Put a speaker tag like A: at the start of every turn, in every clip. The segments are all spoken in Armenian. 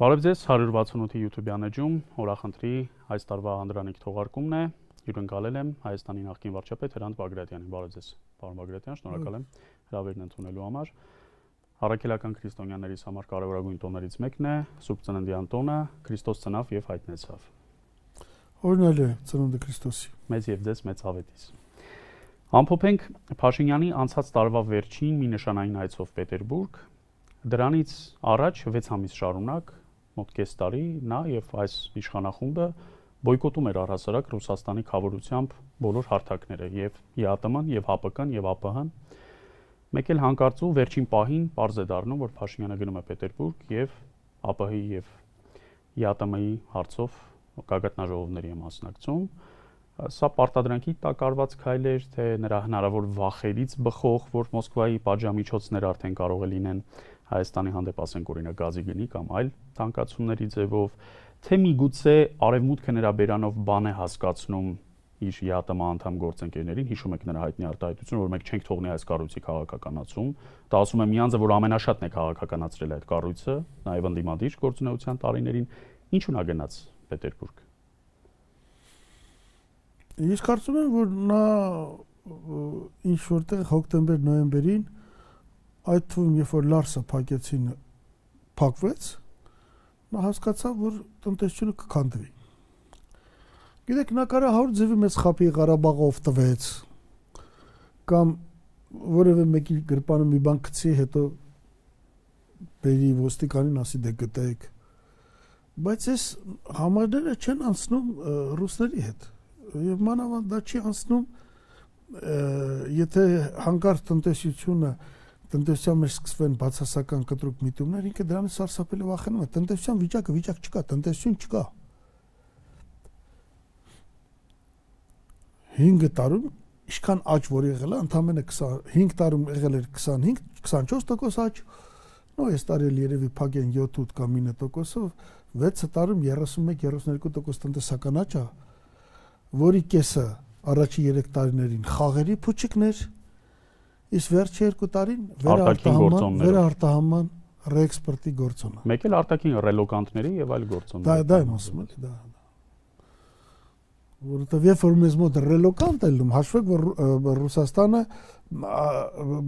A: Բարև ձեզ 168-ի YouTube-յան էջում հորախնդրի այս տարվա անդրանիկ թողարկումն է։ Հյուրընկալել եմ Հայաստանի նախկին վարչապետ Հրանտ Բագրատյանին։ Բարև ձեզ, պարոն Բագրատյան, շնորհակալ եմ հրավերն ընդունելու համար։ Առաքելական քրիստոնյաներիս համար կարևորագույն տոներից մեկն է Սուրբ Ծննդյան տոնը՝ Քրիստոս ծնավ եւ հայտնեցավ։
B: Օրհնել է ծնունդը Քրիստոսի։
A: Մեզ եւ ձեզ մեծ ավետիս։ Ամփոփենք Փաշինյանի անցած տարվա վերջին մի նշանային այցով Պետերբուրգ։ Դրանից առաջ 6 ամիս շարունակ մոտ կես տարի նա եւ այս իշխանախումբը բոյկոտում էր առհասարակ Ռուսաստանի խավորությամբ բոլոր հարթակները եւ ԵԱՏՄ-ն եւ ՀԱՊԿ-ն եւ ԱՊՀ-ն մեկ էլ հանկարծու վերջին պահին པարզ է դառնում որ Փաշինյանը գնում է Պետերբուրգ եւ ԱՊՀ-ի եւ ԵԱՏՄ-ի հարցով գագաթնաժողովների է մասնակցում սա պարտադրանքի տակ արված քայլ էր թե նրա հնարավոր վախերից բխող որ Մոսկվայի պատժամիջոցներ արդեն կարող է լինեն Հայաստանի հանդեպ ասենք օրինակ գազի գնի կամ այլ տանկացումների ձևով, թե միգուցե արևմուտքը նրա բերանով բան է հասկացնում իր ՀԱՏՄ անդամ գործընկերներին, հիշում եք նրա հայտնի արտահայտությունը, որ մենք չենք թողնի այս կառույցի քաղաքականացում։ Դա ասում է մի անձը, որ ամենաշատն է քաղաքականացրել այդ կառույցը, նաև ընդդիմադիր գործունեության տարիներին, ինչ ունա գնաց Պետերբուրգ։
B: Ես կարծում եմ, որ նա ինչ որտեղ հոկտեմբեր-նոյեմբերին այդ թվում երբ որ Լարսը փակեցին փակվեց նա հասկացավ որ տնտեսությունը կքանդվի գիտեք նա կարա 100 ձևի մեծ խափի Ղարաբաղով տվեց կամ որևէ մեկի գրպանը մի բան գցի հետո բերի ոստիկանին ասի դե գտեք բայց այս համարները չեն անցնում ռուսների հետ եւ մանավանդ դա չի անցնում եթե հանկարծ տնտեսությունը տնտեսությամբ մեջ սկսվեն բացասական կտրուկ միտումներ, ինքը դրանից սարսափելի վախենում է։ Տնտեսության վիճակը վիճակ չկա, տնտեսություն չկա։ 5 տարում ինչքան աճ որ եղել է, ընդամենը 25 տարում եղել էր 25, 24% աճ։ Նո, այս տարի էլ երևի փակեն 7-8 կամ 9%-ով, 6 տարում 31-32% տնտեսական աճ է, որի կեսը առաջի 3 տարիներին խաղերի փուչիկներ, իսկ վերջի երկու տարին վերարտահանման վերարտահանման ռեքսպորտի գործոնը։
A: Մեկ էլ արտաքին ռելոկանտների եւ այլ գործոններ։ Դա դա եմ ասում էլի, դա։
B: Որովհետեւ երբ որ մեզ մոտ ռելոկանտ է լինում, հաշվեք որ Ռուսաստանը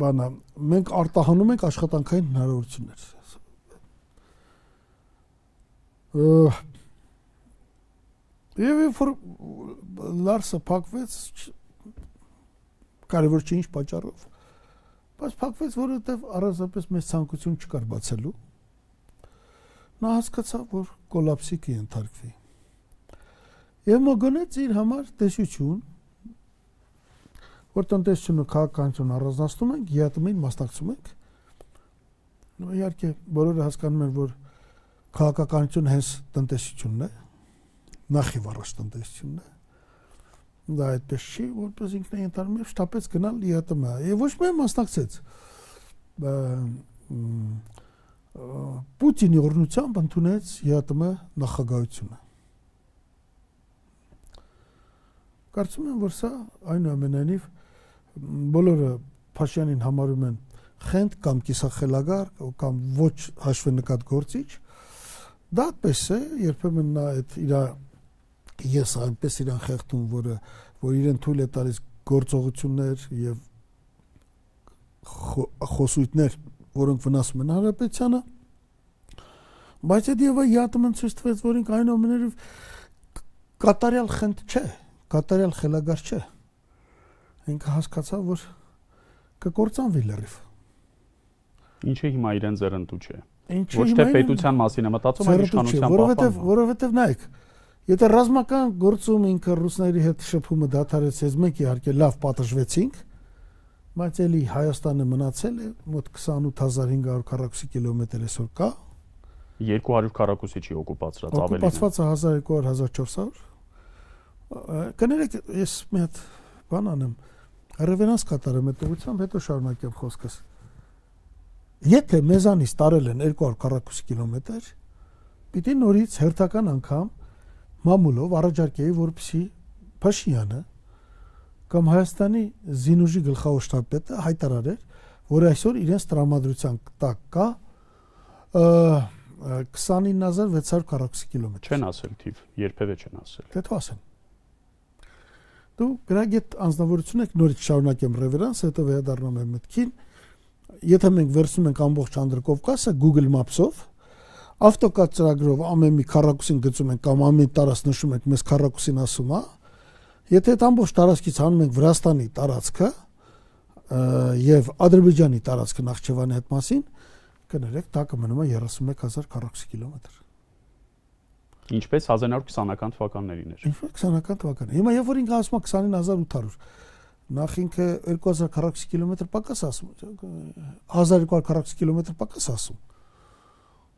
B: բանա, մենք արտահանում ենք աշխատանքային հնարավորություններ։ Եվ երբ որ Լարսը փակվեց, կարևոր չէ ինչ պատճառով բայց փակվեց, որովհետև առանձնապես մեզ ցանկություն չկար բացելու։ Նա հասկացավ, որ կոլապսի կընթարկվի։ Եվ մոգնեց իր համար տեսություն, որ տնտեսությունը քաղաքականություն առանձնացնում ենք, ԵԱՏՄ-ին մասնակցում ենք։ Նո իհարկե բոլորը հասկանում են, որ քաղաքականությունը հենց տնտեսությունն է, նախիվ առաջ տնտեսությունն է դա այդպես չի, որպես ինքն է ընդառնում շտապեց գնալ ԵԱՏՄ-ը եւ ոչ միայն մասնակցեց Պուտինի օրնությամբ ընդունեց ԵԱՏՄ նախագահությունը։ Կարծում եմ, որ սա այնուամենայնիվ բոլորը Փաշյանին համարում են խենթ կամ կիսախելագար կամ ոչ հաշվենկատ գործիչ։ Դա այդպես է, երբեմն նա այդ իր ես այնպես իրան խեղդում, որը որ իրեն թույլ է տալիս գործողություններ եւ խոսույթներ, որոնք վնասում են հանրապետությանը։ Բայց այդ եւը յատմն ցույց տվեց, որ ինք այն օրներով կատարյալ խենթ չէ, կատարյալ խելագար չէ։ Ինքը հասկացավ, որ կկործանվի լրիվ։
A: Ինչը հիմա իրեն ձեռնտու չէ։ Ինչը ոչ թե պետության մասին է մտածում, այլ իշխանության բախվում։ Որովհետեւ
B: որովհետեւ նայեք, որ Եթե ռազմական գործում ինքը ռուսների հետ շփումը դադարեցեց, մենք իհարկե լավ պատժվեցինք, բայց էլի Հայաստանը մնացել է մոտ 28500 քառակուսի կիլոմետր այսօր կա։
A: 200 քառակուսի չի օկուպացրած, ավելի։
B: Օկուպացված է 1200-1400։ Կներեք, ես մի հատ բան անեմ։ Ռևենանս կատարեմ այդ ուղությամբ, հետո շարունակեմ խոսքս։ Եթե մեզանից տարել են 200 քառակուսի կիլոմետր, պիտի նորից հերթական անգամ մամուլով առաջարկեի, որպեսի Փաշինյանը կամ Հայաստանի զինուժի գլխավոր շտաբպետը հայտարարեր, որ այսօր իրենց տրամադրության տակ կա 29640 կիլոմետր։
A: Չեն ասել թիվ, երբևէ չեն ասել։
B: Դե թող ասեն։ Դու գրագ այդ անznավորությունը նորից շարունակեմ ռևերանս, հետո վերադառնում եմ մտքին։ Եթե մենք վերցնում ենք ամբողջ Անդրկովկասը Google Maps-ով, ավտոկատ ծրագրով ամեն մի քառակուսին գծում ենք կամ ամեն տարած նշում ենք մեզ քառակուսին ասում է եթե այդ ամբողջ տարածքից անում ենք Վրաստանի տարածքը եւ Ադրբեջանի տարածքը Նախճեվանի հետ մասին կներեք դա կմնում է 31000 քառակուսի կիլոմետր
A: ինչպես 1920-ական թվականներին էր
B: ինչպես 20-ական թվականին հիմա երբ որ ինքը ասում է 29800 նախ ինքը 2000 քառակուսի կիլոմետր պակաս ասում 1200 քառակուսի կիլոմետր պակաս ասում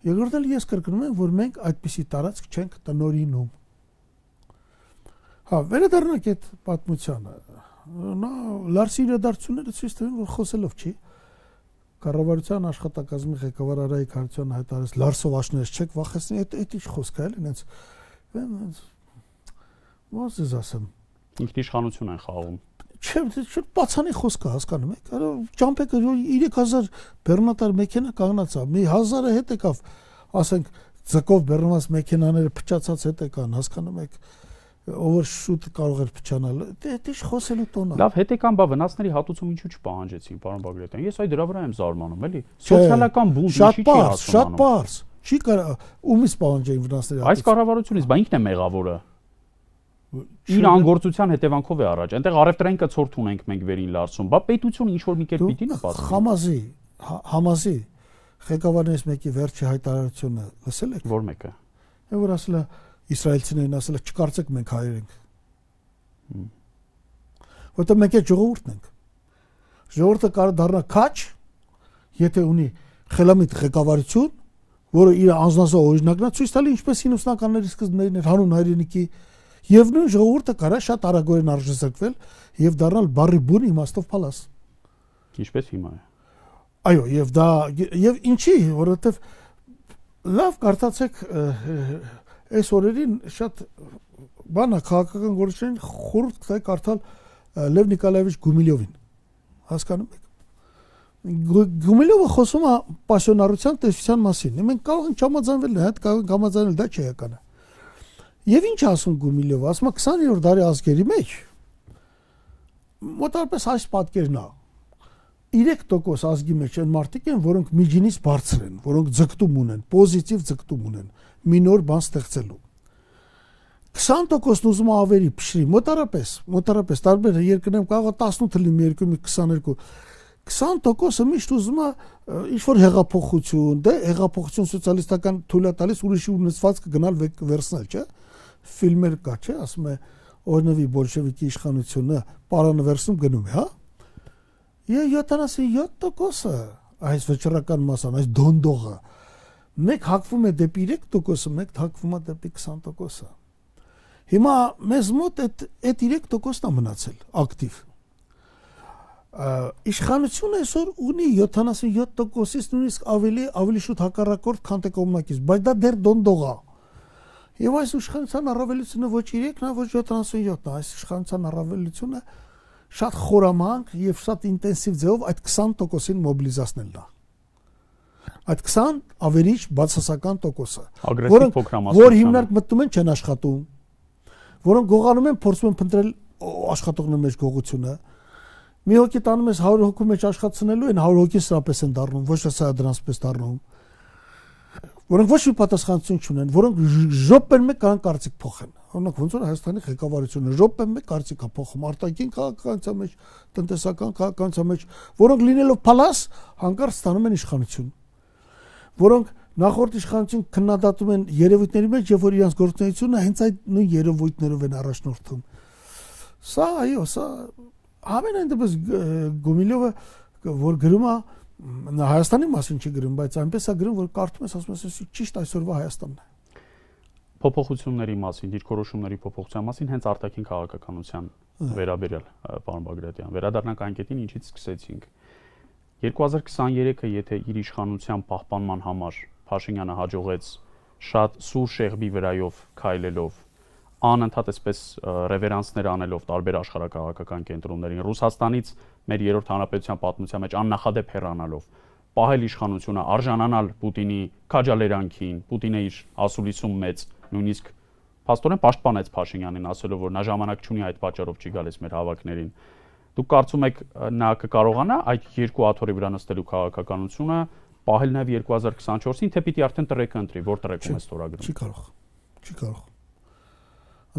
B: Երկրորդն էլ ես կրկնում եմ, որ մենք այդպիսի տարածք չենք տնորինում։ Հա, վերադառնանք այդ պատմությանը։ Նա Լարսի իրադարձությունները ցույց տվին, որ խոսելով չի, կառավարության աշխատակազմի ղեկավար Արայիկ Հարությունյանը հայտարարեց Լարսով աշնես չեք վախեցնի, այդ այդ ինչ խոսք է, այնց այնց
A: ո՞նց ես ասեմ։ Ինքնիշխանություն են խաղում։
B: Չեմ, դե չէ, բացանի խոսքը, հասկանում եք։ Արա ճամփեկը 3000 բեռնատար մեքենա կանգնած է։ Մի 1000-ը հետ եկավ, ասենք, ձկով բեռնված մեքենաները փչացած հետ եկան, հասկանում եք ով որ շուտ կարող էր փչանալ։ Դե դիշ դե խոսելու տոնը։ Լավ,
A: հետ եկան բա վնասների հատուցում ինչու չպահանջեցին, պարոն Բագրատյան։ Ես այ դրա վրա եմ զարմանում, էլի։ Սոցիալական բունտ ինչի՞ չի հասնում։ Շատ բարձ, շատ
B: բարձ։ Չի կարող ումից պահանջեին վնասների հատուցում։
A: Այս կառավարությունից, բա ինքն է մեղավորը իր անգործության հետևանքով է առաջ։ Այնտեղ առևտրային կցորդ ունենք մենք վերին լարցում, բա պետությունը ինչ որ մի կերպ պիտի նպատի։
B: Համազի, հա, համազի ղեկավարներից մեկի վերջի հայտարարությունը
A: լսել եք։ Որ մեկը։
B: Այն որ ասել է իսրայելցիներին ասել է չկարծեք մենք հայեր ենք։ Որտեղ մենք է ժողովուրդն ենք։ Ժողովուրդը կարող դառնա քաչ, եթե ունի խելամիտ ղեկավարություն, որը իր անձնասա օրինակնա ցույց տալի ինչպես հին ուսանականների սկզբներն էր հանուն հայրենիքի եւ նույն ժողովուրդը կարա շատ արագորեն արժեզրկվել եւ դառնալ բարի բուն իմաստով փալաս։
A: Ինչպես հիմա է։
B: Այո, եւ դա եւ ինչի, որովհետեւ լավ կարծացեք այս օրերին շատ բանա քաղաքական գործերին խորտ է կարդալ Լև Նիկոլայevich Գումիլովին։ Հասկանում եք։ Գումիլովը խոսում է պասիոնարության տեսության մասին։ Մենք կարող ենք համաձայնվել, հետ կարող ենք համաձայնել, դա չի եկանը։ Եվ ինչ ասում Գումիլյովը, ասում է 20-րդ դարի ազգերի մեջ մոտարպես այս պատկերն է 3% ազգի մեջ են մարդիկ են, որոնք միջինից բարձր են, որոնք ձգտում ունեն, պոզիտիվ ձգտում ունեն մի նոր բան ստեղծելու։ 20%-ն ուզում ավերի փշրի, մոտարապես, մոտարապես տարբեր երկրներում կարող է 18 լինի, երկում 22 20%-ը միշտ ուզում է ինչ որ հեղափոխություն, դե հեղափոխություն սոցիալիստական թույլատալիս ուրիշի ունեցված կգնալ վերցնել, չէ՞ ֆիլմեր կա, չէ՞, ասում է օրնովի բոլշևիկի իշխանությունը պարանվերսում գնում է, հա? Եվ 77%-ը այս վճռական մասան, այս դոնդողը մեկ հակվում է դեպի 3%-ը, մեկ հակվում է դեպի 20%-ը։ Հիմա մեզ մոտ այդ այդ 3%-ն է մնացել ակտիվ։ Իշխանությունը այսօր ունի 77%-ից նույնիսկ ավելի ավելի շուտ հակառակորդ քան թե կոմնակից, բայց դա դեռ դոնդող է։ Եվ այս իշխանության առավելությունը ոչ 3-ն է, ոչ 77-ն է, այս իշխանության առավելությունը շատ խորամանկ եւ շատ ինտենսիվ ձեւով այդ 20%-ին մոբիլիզացնելն է։ Այդ 20 ավերիչ բացասական տոկոսը,
A: որոնք որ
B: հիմնարկ մտնում են չեն աշխատում, որոնք գողանում են, փորձում են փնտրել աշխատողների մեջ գողությունը։ Մի հոգի տանում ես 100 հոգու մեջ աշխատցնելու են 100 հոգի սրապես են դառնում, ոչ թե սա դրանց պես դառնում որոնք ոչ մի պատասխանատվություն չունեն, որոնք ժոպեն մեկ կարող կարծիք փոխեն։ Օրինակ ոնց որ Հայաստանի ղեկավարությունը ժոպեն մեկ կարծիքա փոխում արտաքին քաղաքականության մեջ, տնտեսական քաղաքականության մեջ, որոնք լինելով փալաս հանկարծ ստանում են իշխանություն։ Որոնք նախորդ իշխանություն քննադատում են երևույթների մեջ, եւ որ իրանց գործունեությունը հենց այդ նույն երևույթներով են առաջնորդում։ Սա այո, սա ամենայն դեպս Գումիլովը որ գրում է նա Հայաստանի մասին չի գրում, բայց այնպես է գրում, որ կարդում ես, ասում ես, սա ճիշտ այսօրվա Հայաստանն է։
A: Փոփոխությունների մասին, դիրքորոշումների փոփոխության մասին հենց արտաքին քաղաքականության վերաբերյալ պարոն Բագրատյան։ Վերադառնանք այն կետին, ինչից սկսեցինք։ 2023-ը, եթե իր իշխանության պահպանման համար Փաշինյանը հաջողեց շատ սուր շեղբի վրայով քայլելով անընդհատ էսպես ռևերանսներ անելով տարբեր աշխարհակաղակական կենտրոններին ռուսաստանից մեր երրորդ հանրապետության պատմության մեջ աննախադեպ հեռանալով պահել իշխանությունը, արժանանալ Պուտինի քաջալերանքին, Պուտինը իր ասուլիսում մեծ նույնիսկ Պաստորեն պաշտպանեց Փաշինյանին ասելով, որ նա ժամանակ չունի այդ պատճառով չի գալիս մեր հավաքներին։ Դուք կարծում եք նա կկարողանա այդ երկու աթորի վրա նստելու քաղաքականությունը պահել նաև 2024-ին, թե պիտի արդեն տրեքը ընտրի, որ տրեքում է ստորագրում։ Չի
B: կարող։ Չի կարող։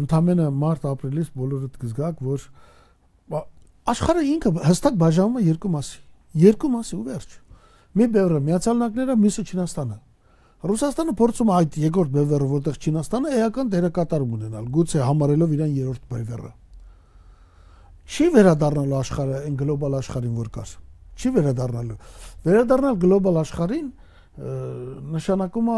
B: Ընդամենը մարտ-ապրիլից բոլորը դգզգակ, որ աշխարհը ինքը հստակ բաժանում է երկու մասի։ Երկու մասի ու վերջ։ Մի բևեռը Միացյալ Նահանգները, մյուսը Չինաստանը։ Ռուսաստանը փորձում է այդ երկրորդ բևեռը, որտեղ Չինաստանը էական դերակատարում ունենալ, գուցե համարելով իրան երրորդ բևեռը։ Չի վերադառնալու աշխարհը այն գլոբալ աշխարհին, որ կար։ Չի վերադառնալու։ Վերադառնալ գլոբալ աշխարհին նշանակում է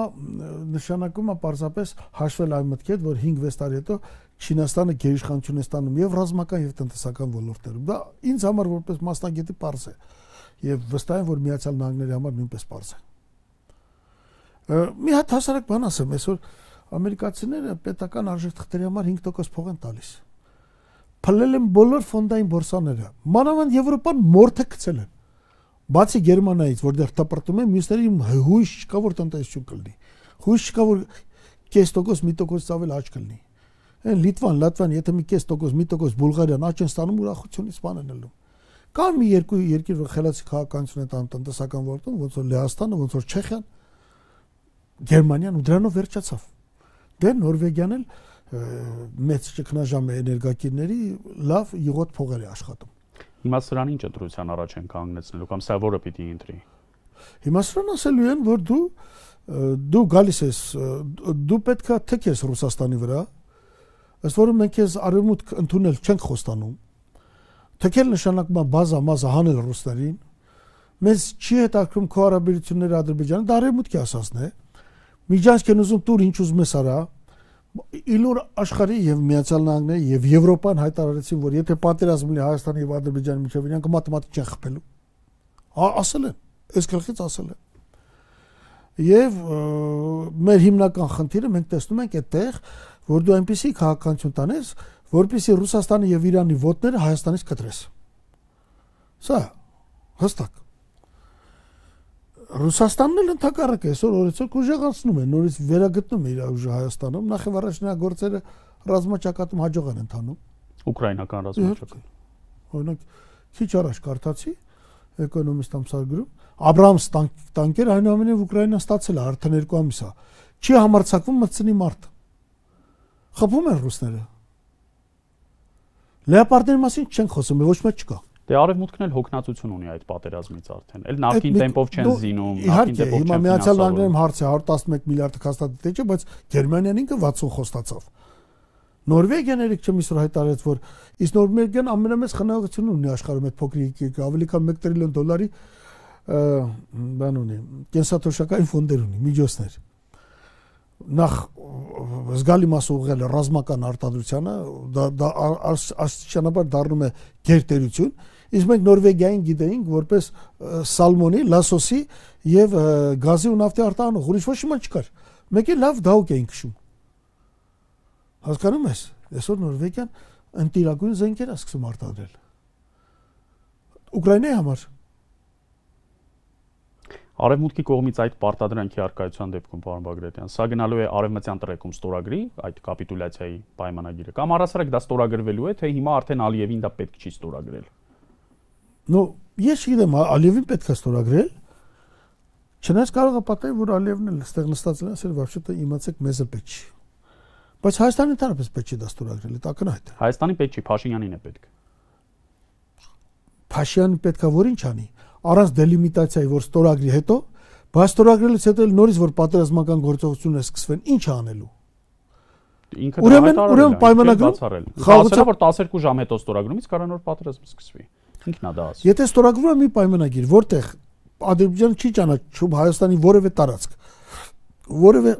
B: նշանակում է պարզապես հաշվել այն մտքի հետ, որ 5-6 տարի հետո Չինաստանը գերիշխանություն է ստանում եւ ռազմական եւ տնտեսական ոլորտներում։ Դա ինձ համար որպես մասնագետի པարզ է եւ վստահ եմ որ Միացյալ Նահանգների համար նույնպես པարզ է։ Մի հատ հասարակ բան ասեմ, այսօր ամերիկացիները պետական արժեքթղթերի համար 5% փող են տալիս։ Փլել են բոլոր ֆոնդային բորսաները։ Մանավանդ Եվրոպան մորթը գցել են։ Բացի Գերմանիայից, որտեղ տպրտում են, մյուսների հույս չկա որ տնտեսություն կլինի։ Հույս չկա որ 5% մի տոկոս ավել աճ կլինի Են Լիտվան, Լատվան, եթե մի 5%, մի տոկոս Բուլղարիան աճ են ստանում ուրախությունից բան են ելում։ Կան մի երկու երկիր, որ խելացի քաղաքականություն են տանում տնտեսական ոլորտում, ոնց որ Լեհաստանը, ոնց որ Չեխիան, Գերմանիան ու դրանով վերջացավ։ Դե Նորվեգիան էլ մեծ ճգնաժամ է էներգակիրների լավ յուղոտ փողեր է աշխատում։
A: Հիմա սրան ինչ ընտրության առաջ են կանգնեցնելու կամ սա որը պիտի ընտրի։
B: Հիմա սրան ասելու են, որ դու դու գալիս ես դու պետքա թքես Ռուսաստանի վրա, ըստ որում մենք այս արևմուտք ընդունել չենք խոստանում թքել նշանակման բազա մազա հանել ռուսներին մեզ չի հետաքրում քո հարաբերությունները ադրբեջանը դա արևմուտքի ասածն է միջանցքն ուզում դուր ինչ ուզում ես արա իլուր աշխարհի եւ միացյալ նահանգները եւ եվրոպան հայտարարեցին որ եթե պատերազմ լինի հայաստանի եւ ադրբեջանի միջեւ իրանք մաթեմատիկ չեն խփելու հա ասել են այս գլխից ասել են եւ մեր հիմնական խնդիրը մենք տեսնում ենք այդտեղ որ դու այնպեսի քաղաքականություն տանես, որպեսզի Ռուսաստանը եւ Իրանի ոտները Հայաստանից կտրես։ Սա հստակ։ Ռուսաստանն էլ ընդհակառակ է, այսօր օրեցօր ուժեղացնում է, նորից վերագտնում է իր ուժը Հայաստանում, նախև առաջ նրա գործերը ռազմաճակատում հաջող են ընթանում։
A: Ուկրաինական ռազմաճակատը։
B: Օրինակ, քիչ առաջ կարդացի Economist ամսագրում, Abrams տանկերը այնուամենայնիվ Ուկրաինան ստացել է արդեն 2 ամիս է։ Չի համարցակվում մտցնի մարդը խփում են ռուսները։ Լեոպարդների մասին չեն խոսում, ոչ մեկ չկա։
A: Դե արևմուտքն էլ հոգնածություն ունի այդ պատերազմից արդեն։ Էլ նախքին տեմպով չեն զինում, նախքին տեմպով չեն։ Հիմա Միացյալ
B: Նահանգներում հարց է 111 միլիարդ հաստատի չէ, բայց Գերմանիան ինքը 60 խոստացավ։ Նորվեգիան երեք չմիսր հայտարարեց, որ իսկ Նորվեգիան ամենամեծ խնայողություն ունի աշխարհում այդ փոքրիկ երկիրը, ավելի քան 1 տրիլիոն դոլարի բան ունի, կենսաթոշակային ֆոնդեր ունի, միջոցներ նախ զգալի մասը ուղղել է ռազմական արտադրությանը, դա դա աստիճանաբար դառնում է գերտերություն, իսկ մենք Նորվեգիային գիտեինք որպես սալմոնի, լասոսի եւ գազի ու նավթի արտանող, ուրիշ ոչ մի չկար։ Մեկ էլ լավ դաուկ էին քշում։ Հասկանում ես։ Այսօր Նորվեգիան ընտիրագույն զենքեր է սկսում արտադրել։ Ուկրաինայի համար
A: Արևմուտքի կողմից այդ պարտադրանքի արկայության դեպքում պարոն Բագրատյան, սա գնալու է արևմտյան տրեկում ստորագրի, այդ կապիտուլյացիայի պայմանագիրը, կամ առասարակ դա ստորագրվելու է, թե հիմա արդեն Ալիևին դա պետք չի ստորագրել։
B: Նո, ես գիտեմ, Ալիևին պետք է ստորագրել։ Չնայած կարող է պատահել, որ Ալիևն էլ ստեղ նստած է, ասել, «Вообще-то իմացեք, մեզը պետք չի»։ Բայց Հայաստանը ընդհանրապես պետք չի դա ստորագրել, դա ակնհայտ
A: է։ Հայաստանի պետք չի, Փաշինյանին է պետք։
B: Փաշինյանը պետքա որին չանի առանց դելիմիտացիայի, որ ստորագրի հետո, բայց ստորագրելուց հետո նորից որ պատերազմական գործողություններ սկսվեն, ի՞նչ անելու։
A: Ինքը ուրեմն ուրեմն պայմանագրում խաղացել որ 12 ժամ հետո ստորագրումից կարող նոր պատերազմ սկսվի։ Ինքն է դա ասում։
B: Եթե ստորագրվում է մի պայմանագիր, որտեղ Ադրբեջանը չի ճանաչում Հայաստանի որևէ տարածք, որևէ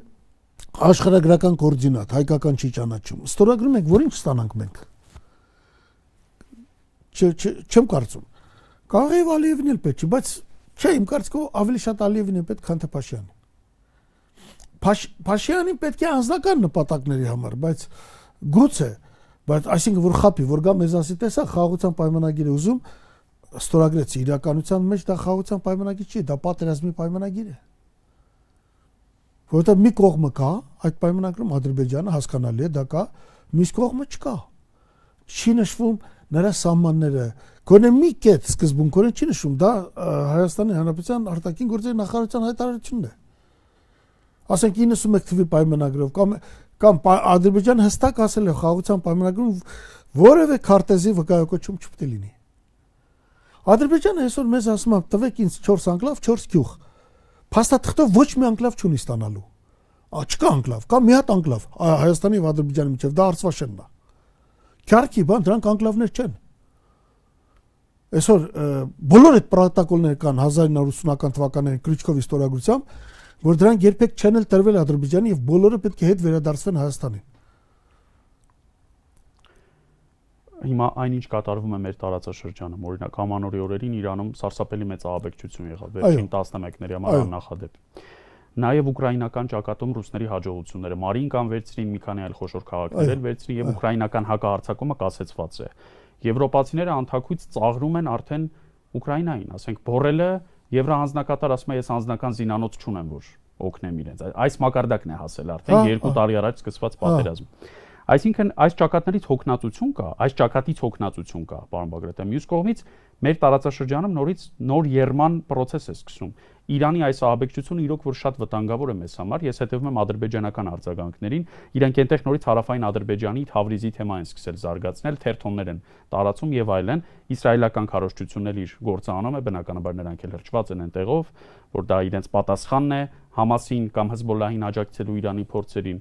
B: աշխարհագրական կոորդինատ, հայկական չի ճանաչում։ Ստորագրում ենք, որ ինչ ստանանք մենք։ Չեմ կարծում։ Կարող է Ալիևն էլ պետք չէ, բայց չէ, իմ կարծիքով ավելի շատ Ալիևն է պետք, քան Թափաշյանը։ Փաշյանին պետք է անձնական նպատակների համար, բայց գուցե, բայց այսինքն որ խապի, որ գա մեզ ասի, տեսա, խաղաղության պայմանագիր է ուզում, ստորագրեց իրականության մեջ դա խաղաղության պայմանագիր չի, դա պատերազմի պայմանագիր է։ Որովհետև մի կողմը կա, այդ պայմանագրում Ադրբեջանը հասկանալի է, դա կա, մյուս կողմը չկա։ Չի նշվում նրա սահմանները գոնե մի կետ սկզբունքորեն չի նշում, դա Հայաստանի Հանրապետության արտաքին գործերի նախարարության հայտարարությունն է։ Ասենք 91 թվականի պայմանագրով կամ կամ Ադրբեջան հստակ ասել է խաղաղության պայմանագրում որևէ քարտեզի վկայակոչում չպետք է լինի։ Ադրբեջանը այսօր մեզ ասում է՝ տվեք ինձ 4 անկլավ, 4 գյուղ։ Փաստաթղթով ոչ մի անկլավ չունի ստանալու։ Ա չկա անկլավ, կա մի հատ անկլավ Հայաստանի եւ Ադրբեջանի միջեւ, դա Արցվաշենն է։ Քարքի բան դրանք անկլավներ չեն։ Այսօր բոլոր այդ պրոտոկոլները կան 1980-ական թվականներին Կրիչկովի ստորագրությամբ, որ դրանք երբեք չեն էլ տրվել Ադրբեջանի եւ բոլորը պետք է հետ վերադարձվեն Հայաստանին։
A: Հիմա այնինչ կատարվում է մեր տարածաշրջանում, օրինակ Ամանորի օրերին Իրանում սարսափելի մեծ ահաբեկչություն եղավ վերջին 11-ների համար նախադեպ։ Այո նաև ուկրաինական ճակատում ռուսների հաջողությունները Մարիինկան վերցրին, մի քանի այլ խոշոր քաղաքներ էլ վերցրին եւ ուկրաինական հակահարցակումը կասեցված է։ Եվրոպացիները անթակույց ծաղրում են արդեն Ուկրաինային, ասենք բորելը Եվրահանձնակատար ասում է ես անձնական զինանոց չունեմ որ օգնեմ իրենց։ Այս մակարդակն է հասել արդեն 2 տարի առաջ սկսված պատերազմ։ Այսինքն այս ճակատներից հոգնածություն կա, այս ճակատից հոգնածություն կա, պարոն Բագրատյան։ Մյուս կողմից Մեր տարածաշրջանում նորից նոր երման process է սկսում։ Իրանի այս ահաբեկչությունը իրոք որ շատ վտանգավոր է մեզ համար։ Ես հետևում եմ ադրբեջանական արձագանքներին։ Իրանք այնտեղ նորից հարավային Ադրբեջանի Թավրիզի թեմա են սկսել զարգացնել, թերթոններ են տարածում եւ այլն։ Իսրայելական քարոշչությունն էլ իր գործը անում է, բնականաբար նրանք էլ հրճված են այնտեղով, որ դա իրենց պատասխանն է Համասին կամ Հզբոլլահին աջակցելու Իրանի փորձերին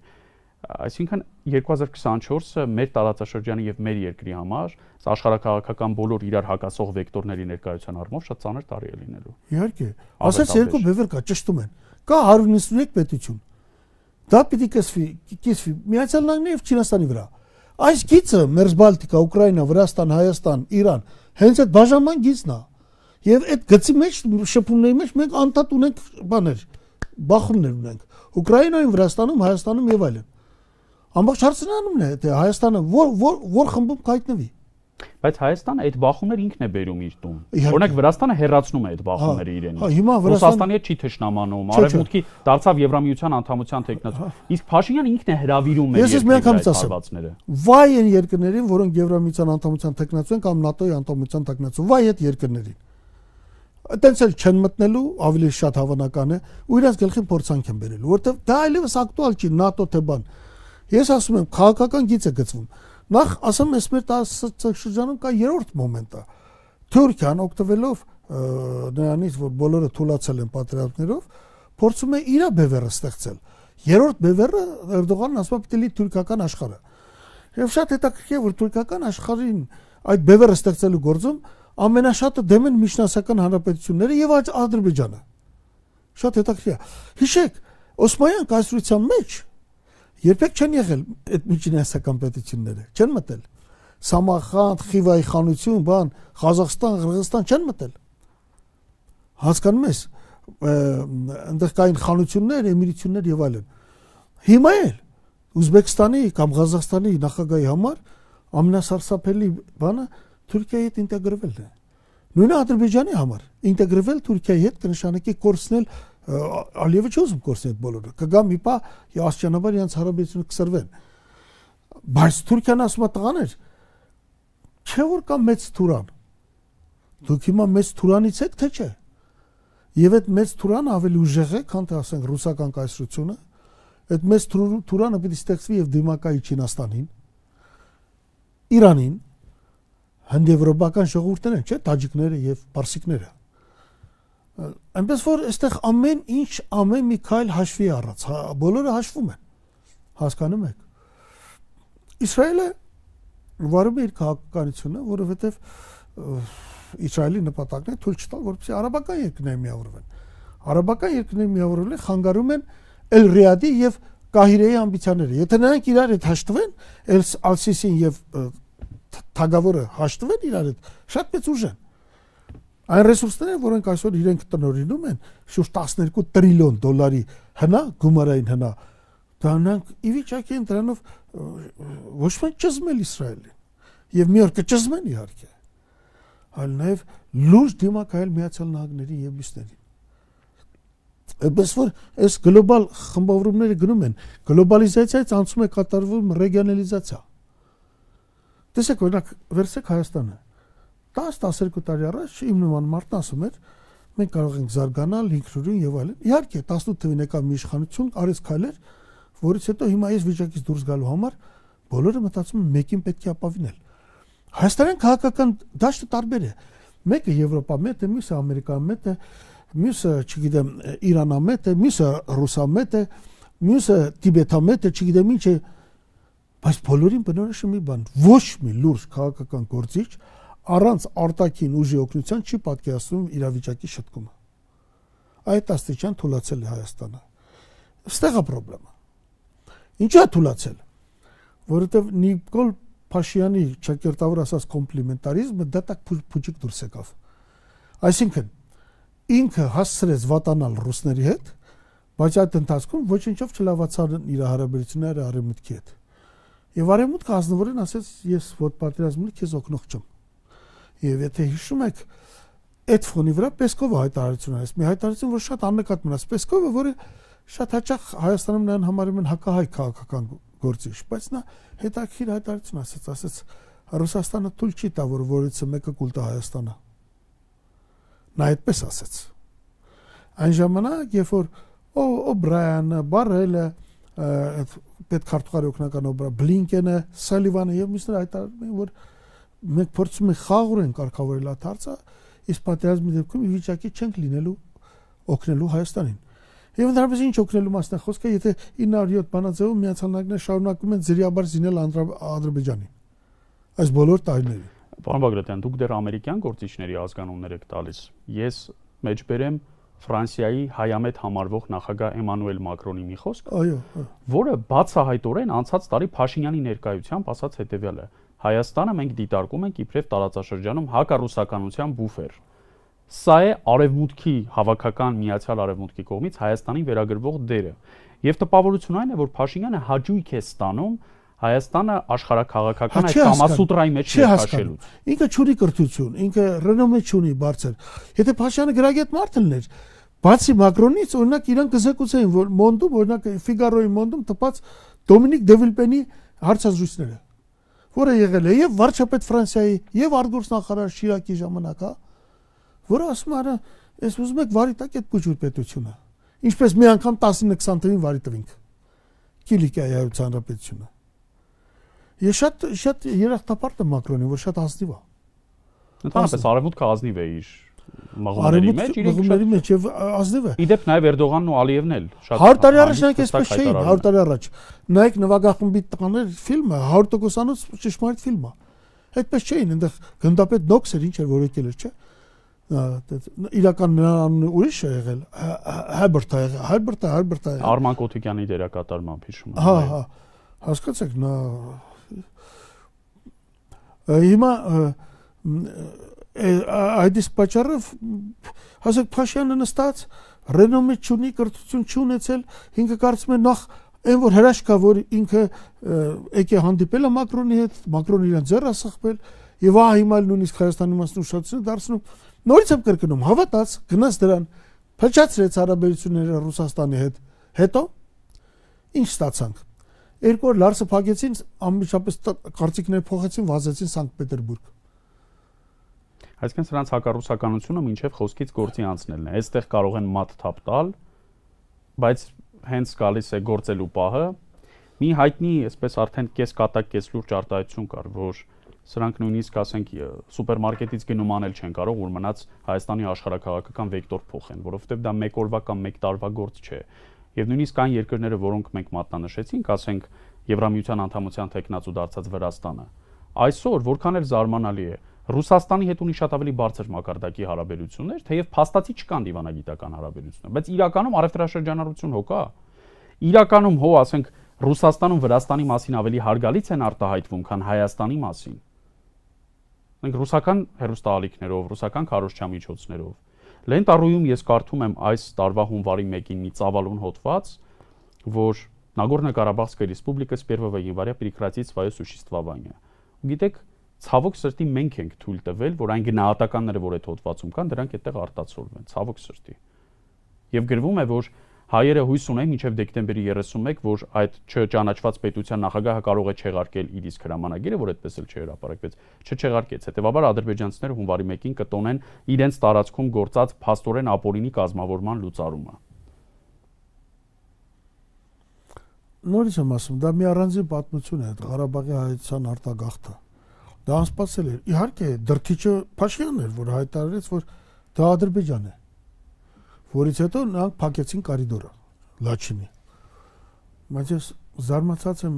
A: Այսինքն 2024-ը մեր տարածաշրջանի եւ մեր երկրի համար աշխարհակաղակական բոլոր իրար հակասող վեկտորների ներկայության առումով շատ ծանր տարի է լինելու։
B: Իհարկե, ասած երկու բևեր կա, ճշտում են։ Կա 153 պետություն։ Դա պիտի կսվի, կսվի Միացյալ Նահանգների եւ Չինաստանի վրա։ Այս գիծը Մերզբալտիկա, Ուկրաինա, Վրաստան, Հայաստան, Իրան, հենց այդ բաժանման գիծն է։ Եվ այդ գծի մեջ շփումների մեջ մենք անդադ ունենք բաներ, բախումներ ունենք։ Ուկրաինայում, Վրաստանում, Հայաստանում եւ այլն։ Ամբողջ հարցնանումն է, թե Հայաստանը որ որ որ խմբում կհայտնվի։
A: Բայց Հայաստանը այդ բախումներ ինքն է բերում իր տուն։ Օրինակ Վրաստանը հերացնում է այդ բախումները հա, իրենից։ հա, Հիմա Ռուսաստանի հետ չի թշնամանում, արևմուտքի դարձավ Եվրամիության անդամության թեկնած։ հա, Իսկ Փաշինյան ինքն է հրավիրում է իրավիճակները։
B: Վայ են երկրներին, որոնք Եվրամիության անդամության թեկնած են կամ ՆԱՏՕ-ի անդամության թեկնած։ Վայ այդ երկրներին։ Այդտենց էլ չեն մտնելու, ավելի շատ հավանական է, ու իրաց գլխին փորձանք են բերելու, որտեղ դա այլևս ակտուալ չի ՆԱՏՕ թե բան։ Ես ասում եմ, քաղաքական գիծ է գծվում։ Նախ ասեմ, ես մեր շրջանում կա երրորդ մոմենտը։ Թուրքիան օգտվելով նրանից, որ բոլորը թուլացել են պատրիոտներով, փորձում է իր բևեռը ստեղծել։ Երրորդ բևեռը Էրդողանն ասում է պիտի լի թուրքական աշխարհը։ Եվ շատ հետաքրքիր է, որ թուրքական աշխարհին այդ բևեռը ստեղծելու գործում ամենաշատը դեմ են միջնասական հանրապետությունները եւ Ադրբեջանը։ Շատ հետաքրքիր է։ Հիշեք, Օսմանյան կայսրության մեջ երբեք չեն եղել այդ միջինասական պետությունները, չեն մտել։ Սամախան, Խիվայի խանություն, բան, Ղազախստան, Ղրղստան չեն մտել։ Հասկանում ես, այնտեղ կային խանություններ, էմիրություններ եւ այլն։ Հիմա էլ Ուզբեկստանի կամ Ղազախստանի նախագահի համար ամենասարսափելի բանը Թուրքիայի հետ ինտեգրվելն է։ Նույնը Ադրբեջանի համար ինտեգրվել Թուրքիայի հետ կնշանակի կորցնել Ալիևը չի ուզում կորցնել այդ բոլորը։ Կգա մի պա աստիճանաբար իրենց հարաբերությունը կսրվեն։ Բայց Թուրքիան ասում է տղաներ, չէ որ կա մեծ Թուրան։ Դուք հիմա մեծ Թուրանից եք թե՞ չէ։ Եվ այդ մեծ Թուրանը ավելի ուժեղ է, քան թե ասենք ռուսական կայսրությունը։ Այդ մեծ Թուրանը պիտի ստեղծվի եւ դիմակայի Չինաստանին, Իրանին, հնդեվրոպական ժողովուրդներին, չէ՞, տաջիկները եւ պարսիկները այնպես որ այստեղ ամեն ինչ ամեն մի քայլ հաշվի առած, հա, բոլորը հաշվում են։ Հասկանում եք։ Իսրայելը վարում է իր քաղաքականությունը, որովհետև Իսրայելի նպատակն է թույլ չտալ, որպեսզի արաբական երկրները միավորվեն։ Արաբական երկրները միավորելը խանգարում են Էլ-Ռիադի եւ Կահիրեի ամբիցիաները։ Եթե նրանք իրար հետ հաշտվեն, Էլ-Ալսիսին եւ թագավորը հաշտվեն իրար հետ, շատ մեծ ուժ են Այն ռեսուրսները, որոնք այսօր իրենք տնորինում են շուրջ 12 տրիլիոն դոլարի հնա, գումարային հնա, դրանք ի վիճակի են դրանով ոչ ոք չզմել Իսրայելին։ Եվ մի օր կճզմեն իհարկե։ Այլ նաև լուրջ դիմակայել Միացյալ Նահանգների եւ մյուսներին։ Բայց որ այս գլոբալ խմբավորումները գնում են, գլոբալիզացիայից անցում է կատարվում ռեգիոնալիզացիա։ Տեսեք օրինակ վերցեք Հայաստանը 10-12 տարի առաջ իմ նման մարդն ասում էր մենք կարող ենք զարգանալ 500-ին եւ այլն։ Իհարկե 18 թվին եկավ մի իշխանություն, արեց քայլեր, որից հետո հիմա այս վիճակից դուրս գալու համար բոլորը մտածում են մեկին պետք է ապավինել։ Հայաստանյան քաղաքական դաշտը տարբեր է։ Մեկը Եվրոպա մետ է, մյուսը Ամերիկա մետ է, մյուսը, չգիտեմ, Իրանա մետ է, մյուսը Ռուսա մետ է, մյուսը Տիբետա մետ է, չգիտեմ ինչ է, բայց բոլորին բնորոշ է մի բան, ոչ մի լուրջ քաղաքական գործիչ առանց արտաքին ուժի օգնության չի պատկերացնում իրավիճակի շտկումը։ Այդ աստիճան թուլացել է Հայաստանը։ Ստեղա խնդրեմը։ Ինչա թուլացել։ Որովհետև Նիկոլ Փաշյանի ճակերտավոր ասած կոմպլիմենտարիզմը դա տակ փուճիկ դուրս եկավ։ Այսինքն ինքը հասցրեց վատանալ ռուսների հետ, բայց այդ ընթացքում ոչինչով չլավացան իր հարաբերությունները արևմուտքի հետ։ Եվ արևմուտքը ազնվորեն ասեց, ես ոտ պատերազմում քեզ օգնող չեմ։ Եվ եթե հիշում եք, այդ ֆոնի վրա Պեսկովը հայտարարություն արեց, մի հայտարարություն, որ շատ աննկատ մնաց Պեսկովը, որը շատ հաճախ Հայաստանում նրան համարում են հակահայ քաղաքական գործիչ, բայց նա հետաքրքիր հայտարարություն ասաց, ասաց Ռուսաստանը ցույլ չի տա, որ որիցը մեկը կուլտա Հայաստանը։ Նա այդպես ասաց։ Այն ժամանակ, երբ որ Օբրայանը, Բարելը, այդ պետքարտուղարի օկնական Օբրա, Բլինկենը, Սալիվանը եւ մյուսները հայտարարում են, որ մենք փորձում ենք խաղուր են կարգավորել այդ հարցը, իսկ պատերազմի դեպքում ի վիճակի չենք լինելու օգնելու Հայաստանին։ Եվ ընդհանրապես ինչ օգնելու մասն է խոսքը, եթե 907 բանաձևում Միացյալ Նահանգները շարունակում են զրիաբար զինել Ադրբեջանին այս բոլոր տարիներին։
A: Պարոն Բագրատյան, դուք դեռ ամերիկյան գործիչների ազգանուններ եք տալիս։ Ես մեջբերեմ Ֆրանսիայի հայամետ համարվող նախագահ Էմանուել Մակրոնի մի խոսք, այո, որը բացահայտորեն անցած տարի Փաշինյանի ներկայությամբ ասաց հետևյալը. Հայաստանը մենք դիտարկում ենք իբրև տարածաշրջանում հակառուսականության բուֆեր։ Սա է արևմուտքի հավաքական միացյալ արևմուտքի կողմից Հայաստանի վերագրվող դերը։ Եվ տպավորությունն այն է, որ Փաշինյանը հաճույք է ստանում Հայաստանը աշխարհակաղակական այդ կամասուտրայի մեջ ներքաշելուց։
B: Ինքը ճունի կրթություն, ինքը ռենոմե ճունի բարձր։ Եթե Փաշյանը գրագետ մարդ լիներ, բացի Մակրոնից, օրինակ իրան կզեկուցեին, որ Մոնդում, օրինակ Ֆիգարոյի Մոնդում տպած Դոմինիկ Դևիլպենի հարցազրույցները որը եղել է եւ վարչապետ Ֆրանսիայի եւ արտգործնախարար Շիրակի ժամանակ, հա, որը ասում արա, ես ուզում եք վարի տակ այդ փոջուր պետությունը։ Ինչպես մի անգամ 19-20 թվին վարի տվինք։ Կիլիկիայի հայության հանրապետությունը։ Ես շատ շատ երախտապարտ եմ Մակրոնին, որ շատ ազնիվ է։
A: Ընդհանրապես արևմուտքը ազնիվ է իր մղումների մեջ իրենք մղումների
B: մեջ եւ ազնևը։
A: Իդեպ նաեւ Էրդողանն ու Ալիևն էլ շատ 100
B: տարի առաջ նրանք այսպես չէին, 100 տարի առաջ։ Նայեք նվագախմբի տղաներ ֆիլմը 100%-անոց ճշմարիտ ֆիլմ է։ Այդպես չէին, այնտեղ գնդապետ Նոքսեր ինչ էր որ եկել էր, չէ՞ իրական նրան ուրիշ է եղել Հաբերտը Հաբերտը Հաբերտը
A: Արման Կոթիկյանի դերակատարմամբ հիշում եմ հա հա
B: հասկացեք նա հիմա այդ իսկ պատճառով հասակ Փաշյանը նստած ռենոմե չունի, կրթություն չունեցել, ինքը կարծում է նախ այն որ հրաշքա որ ինքը եկե հանդիպել է Մակրոնի հետ, Մակրոնը իրան ձեռը սխպել եւ ահա հիմա նույնիսկ Հայաստանի մասն ուշադրություն դարձնում, նորից եմ կրկնում, հավատաց, գնաց դրան, փչացրեց հարաբերությունները Ռուսաստանի հետ։ Հետո ինչ ստացանք։ Երկու օր լարսը փակեցին, անմիջապես կարծիքներ փոխեցին, վազեցին Սանկտ Պետերբուրգ։
A: Այսինքն սրանց հակառուսականությունը մինչև խոսքից գործի անցնելն է։ Այստեղ կարող են մատ թափ տալ, բայց հենց գալիս է գործելու պահը։ Մի հայտնի, այսպես արդեն կես կատակ կես լուրջ արտահայտություն կար, որ սրանք նույնիսկ ասենք սուպերմարկետից գնում անել չեն կարող, որ մնաց Հայաստանի աշխարհակաղակական վեկտոր փոխեն, որովհետև դա մեկ օրվա կամ մեկ տարվա գործ չէ։ Եվ նույնիսկ այն երկրները, որոնք մենք մատնանշեցինք, ասենք Եվրամիության անդամության թեկնածու դարձած Վրաստանը, այսօր որքան էլ զարմանալի է, Ռուսաստանի հետ ունի շատ ավելի բարձր մակարդակի հարաբերություններ, թեև փաստացի չկան դիվանագիտական հարաբերություններ, բայց իրականում առևտրաշրջանառություն հո կա։ Իրականում հո, ասենք, Ռուսաստանում Վրաստանի մասին ավելի հարգալից են արտահայտվում, քան Հայաստանի մասին։ Մենք ռուսական հերոստալիքներով, ռուսական քարոշչամիջոցներով։ Լենտարույում ես կարդում եմ այս տարվա հունվարի 1-ին մի ծավալուն հոդված, որ Նագորնո-Կարաբաղսկая республика с 1 января прекратит свое существование։ Գիտեք, ցավոք սրտի մենք ենք թույլ տվել, որ այն գնահատականները, որ այդ հոդվածում կան, դրանք այդտեղ արտացոլվեն, ցավոք սրտի։ Եվ գրվում է, որ հայերը հույս ունեն մինչև դեկտեմբերի 31, որ այդ չճանաչված պետության նախագահը կարող է չեղարկել իր իսկ հրամանագիրը, որ այդպես էլ չհրապարակվեց, չչեղարկեց։ Հետևաբար ադրբեջանցիները հունվարի 1-ին կտոնեն իրենց տարածքում գործած փաստորեն ապօրինի կազմավորման լուծարումը։
B: Նորից եմ ասում, դա մի առանձին պատմություն է, Ղարաբաղի հայության արտագաղթը։ Դա անսպասել էր։ Իհարկե, դրքիչը Փաշինյանն էր, որ հայտարարեց, որ դա Ադրբեջան է։ Որից հետո նրանք փակեցին կարիդորը Լաչինի։ Բայց ես զարմացած եմ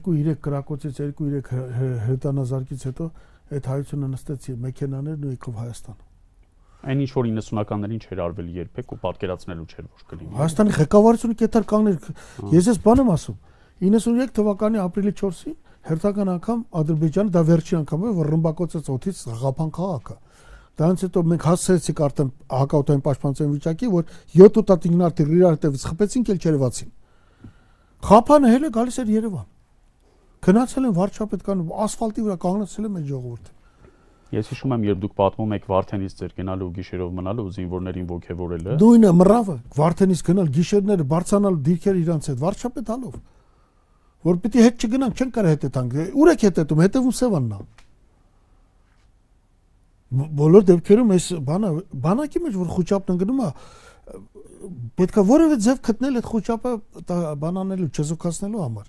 B: 2-3 կրակոցից 2-3 հետանազարկից հետո այդ հայությունը նստեց մեքենաներն ու եկավ Հայաստան։
A: Այն ինչ որ 90-ականներին չէր արվել երբեք ու պատկերացնելու չէր որ կլինի։ Հայաստանի
B: ղեկավարությունը կետար կանգներ։ Ես ես բան եմ ասում։ 93 թվականի ապրիլի 4-ին հերթական անգամ Ադրբեջանը դա վերջին անգամն է, որ ռմբակոծեց օթից Ղափան քաղաքը։ Դրանից հետո մենք հասցրեցինք արդեն հակաօթային պաշտպանության վիճակի, որ 7 օտատիգնարտի իրար հետևից խփեցինք, էլ չերևացին։ Ղափանը հելը գալիս էր Երևան։ Գնացել են վարչապետական ասֆալտի վրա կանգնացել է մեր ժողովուրդը։
A: Ես հիշում եմ, երբ դուք պատմում եք Վարդենից ձեր գնալու ու գիշերով մնալու ու զինվորներին ողջևորելը։ Նույնը մռավը,
B: Վարդենից գնալ, գիշերները բարձանալ դիրքեր իրանց հետ վարչապետալով որ պիտի հետ չգնանք, չեն կարող հետետանք։ Ուր եք հետետում, հետևում Սևաննա։ Բոլոր դեպքերում այս բանը բանակի մեջ որ խոճապն ընկնում է, պետքա որևէ ձև գտնել այդ խոճապը բանանելու, չեզոքացնելու համար։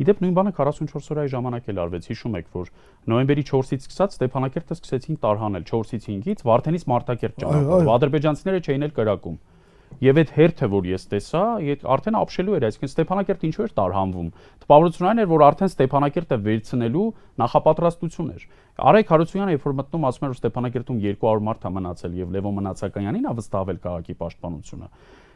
A: Իդեպ նույն բանը 44 օրայի ժամանակ էլ արվեց, հիշում եք, որ նոյեմբերի 4-ից սկսած Ստեփանակերտը սկսեցին տարհանել 4-ից 5-ից Վարդենից Մարտակերտ ճանապարհով։ Ադրբեջանցիները չէին էլ կրակում։ Եվ այդ հերթը, որ ես տեսա, արդեն ապշելու էր, այսինքն Ստեփանակերտը ինչու էր տարհանվում։ Տպավորությունն այն էր, որ արդեն Ստեփանակերտը վերցնելու նախապատրաստություն էր։ Արայք Հարությունյանը երբ որ մտնում ասում էր, որ Ստեփանակերտում 200 մարդ է մնացել եւ Լևո Մնացականյանին ա վստահվել քաղաքի պաշտպանությունը։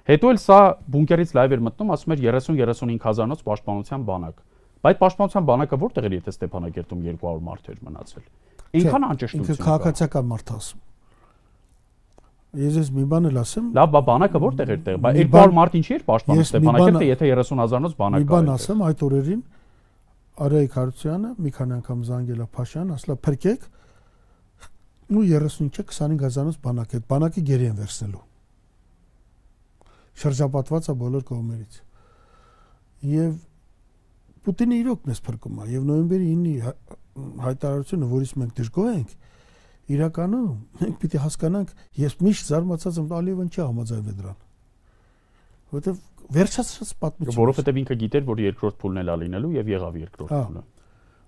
A: Հետո էլ սա բունկերից լայվ էր մտնում, ասում էր 30-35 հազարանոց պաշտպանության բանակ։ Բայց պաշտպանության բանակը որտեղ էր, եթե Ստեփանակերտում 200 մարդ էր մնացել։ Ինչքան անճշտություն։ Ինքը քաղաքացիական
B: մարդ ասում Ես ես մի բան եմ ասեմ։
A: Լավ, բա բանակը որտեղ էր տեղ։ Բա 200 մարդ ինչի էր պաշտպանում Ստեփանակերտը, եթե 30000-նոց բանակը։ Մի բան
B: ասեմ, այդ օրերին Արայիկ Հարությունյանը մի քանի անգամ զանգել է Փաշյան, ասլա փրկեք ու 35-25000-նոց բանակ այդ բանակը գերի են վերցնելու։ Շրջապատված է բոլոր կողմերից։ Եվ Պուտինը իրոք մեզ փրկում է եւ նոյեմբերի 9-ի հայտարարությունը, որից մենք դժգոհ ենք, իրականում մենք պիտի հասկանանք, ես միշտ զարմացած եմ Ալիևն չի համաձայնվել դրան։ Որտեվ
A: վերջացած պատմություն։ Որովհետև ինքը գիտեր, որ երկրորդ փուլն էլ ալինելու եւ եղավ երկրորդ հա։ փուլը։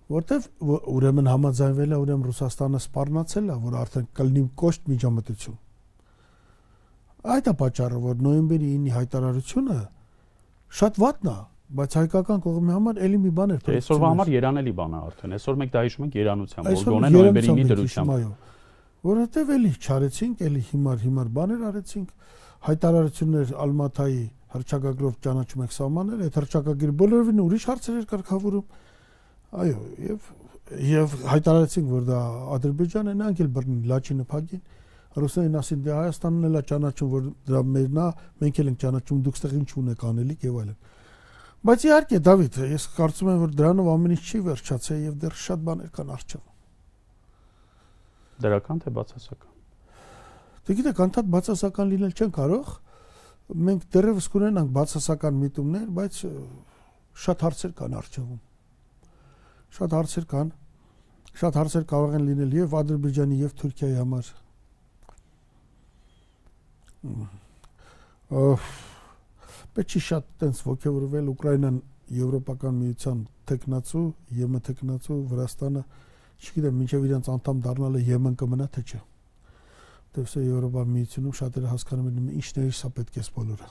B: Որտեվ ուրեմն համաձայնվել է, ուրեմն Ռուսաստանը սпарնացել է, որ արդեն կլինի կոշտ միջամտություն։ Այդ է պատճառը, որ նոյեմբերի 9-ի հայտարարությունը շատ վատն է բայց հայկական կողմի համար էլի մի բան էր դե թող։ Այսօրվա համար
A: երանելի բան է արդեն։ Այսօր մենք դա հիշում ենք երանությամբ, որ գոնե նոյեմբերի 9-ի դրությամբ։ Այո։
B: Որովհետև էլի չարեցինք, էլի հիմար հիմար բաներ արեցինք, հայտարարություններ Ալմատայի հրճակագրով ճանաչում եք սահմաններ, այդ հրճակագիր բոլորովին ուրիշ հարցեր էր կարգավորում։ Այո, եւ եւ հայտարարեցինք, որ դա Ադրբեջանն է, նրանք էլ բռնին լաչի նփագին։ Ռուսերն ասին դե Հայաստանն էլա ճանաչում, որ դրա մերն է, մենք էլ ենք ճանաչում, դուք ստեղ ինչ ունեք անելիք եւ այլն։ Բայց իհարկե Դավիթ, ես կարծում եմ, որ դրանով ամեն ինչ չի վերջացել եւ դեռ շատ բաներ կան արժեվում։
A: Դրական թե բացասական։
B: Դե գիտեք, անդադ բացասական լինել չեն կարող։ Մենք դեռևս կունենանք բացասական միտումներ, բայց շատ հարցեր կան արժեվում։ Շատ հարցեր կան։ Շատ հարցեր կարող են լինել եւ Ադրբեջանի եւ Թուրքիայի համար։ Ահա Պետք չի շատ տենց ողջորվել Ուկրաինան Եվրոպական միության տեխնացու, ԵՄ տեխնացու Վրաստանը, չգիտեմ, մինչև իրենց անդամ դառնալը ԵՄ-ն կմնա թե չէ։ Դեպի Եվրոպա միությունում շատերը հասկանում են ինչն է սա պետք է սփոլորը։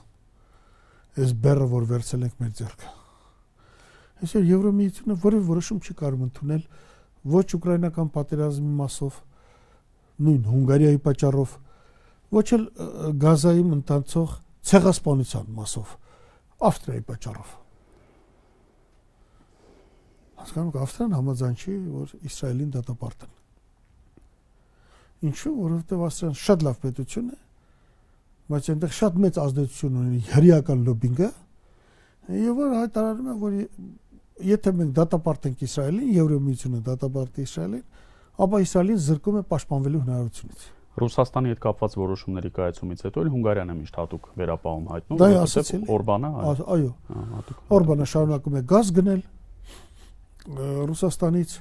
B: Այս բեռը, որ վերցել ենք մեր ձեռքը։ Այսօր Եվրոմիությունը որևէ որոշում չի կարող ընդունել ոչ ուկրաինական պատերազմի մասով, նույն Հունգարիայի պատճառով, ոչ էլ Գազայում ընթացող ցեղասպանության մասով ավստրիայի պատճառով հասկանում եք ավստրիան համաձայն չի որ իսրայելին դատապարտեն ինչու որովհետև ավստրիան շատ լավ պետություն է բայց այնտեղ շատ մեծ ազդեցություն ունի հրեական լոբինգը եւ որ հայտարարում է որ եթե մենք դատապարտենք իսրայելին եվրոմիությունը դատապարտի իսրայելին ապա իսրայելին զրկում է պաշտպանվելու
A: հնարավորությունից Ռուսաստանի հետ կապված որոշումների կայացումից հետո էլ Հունգարիան է միշտ հատուկ վերապահում հայտնում, որովհետև Օրբանը, այո, հատուկ։
B: Օրբանը շարունակում է գազ գնել Ռուսաստանից։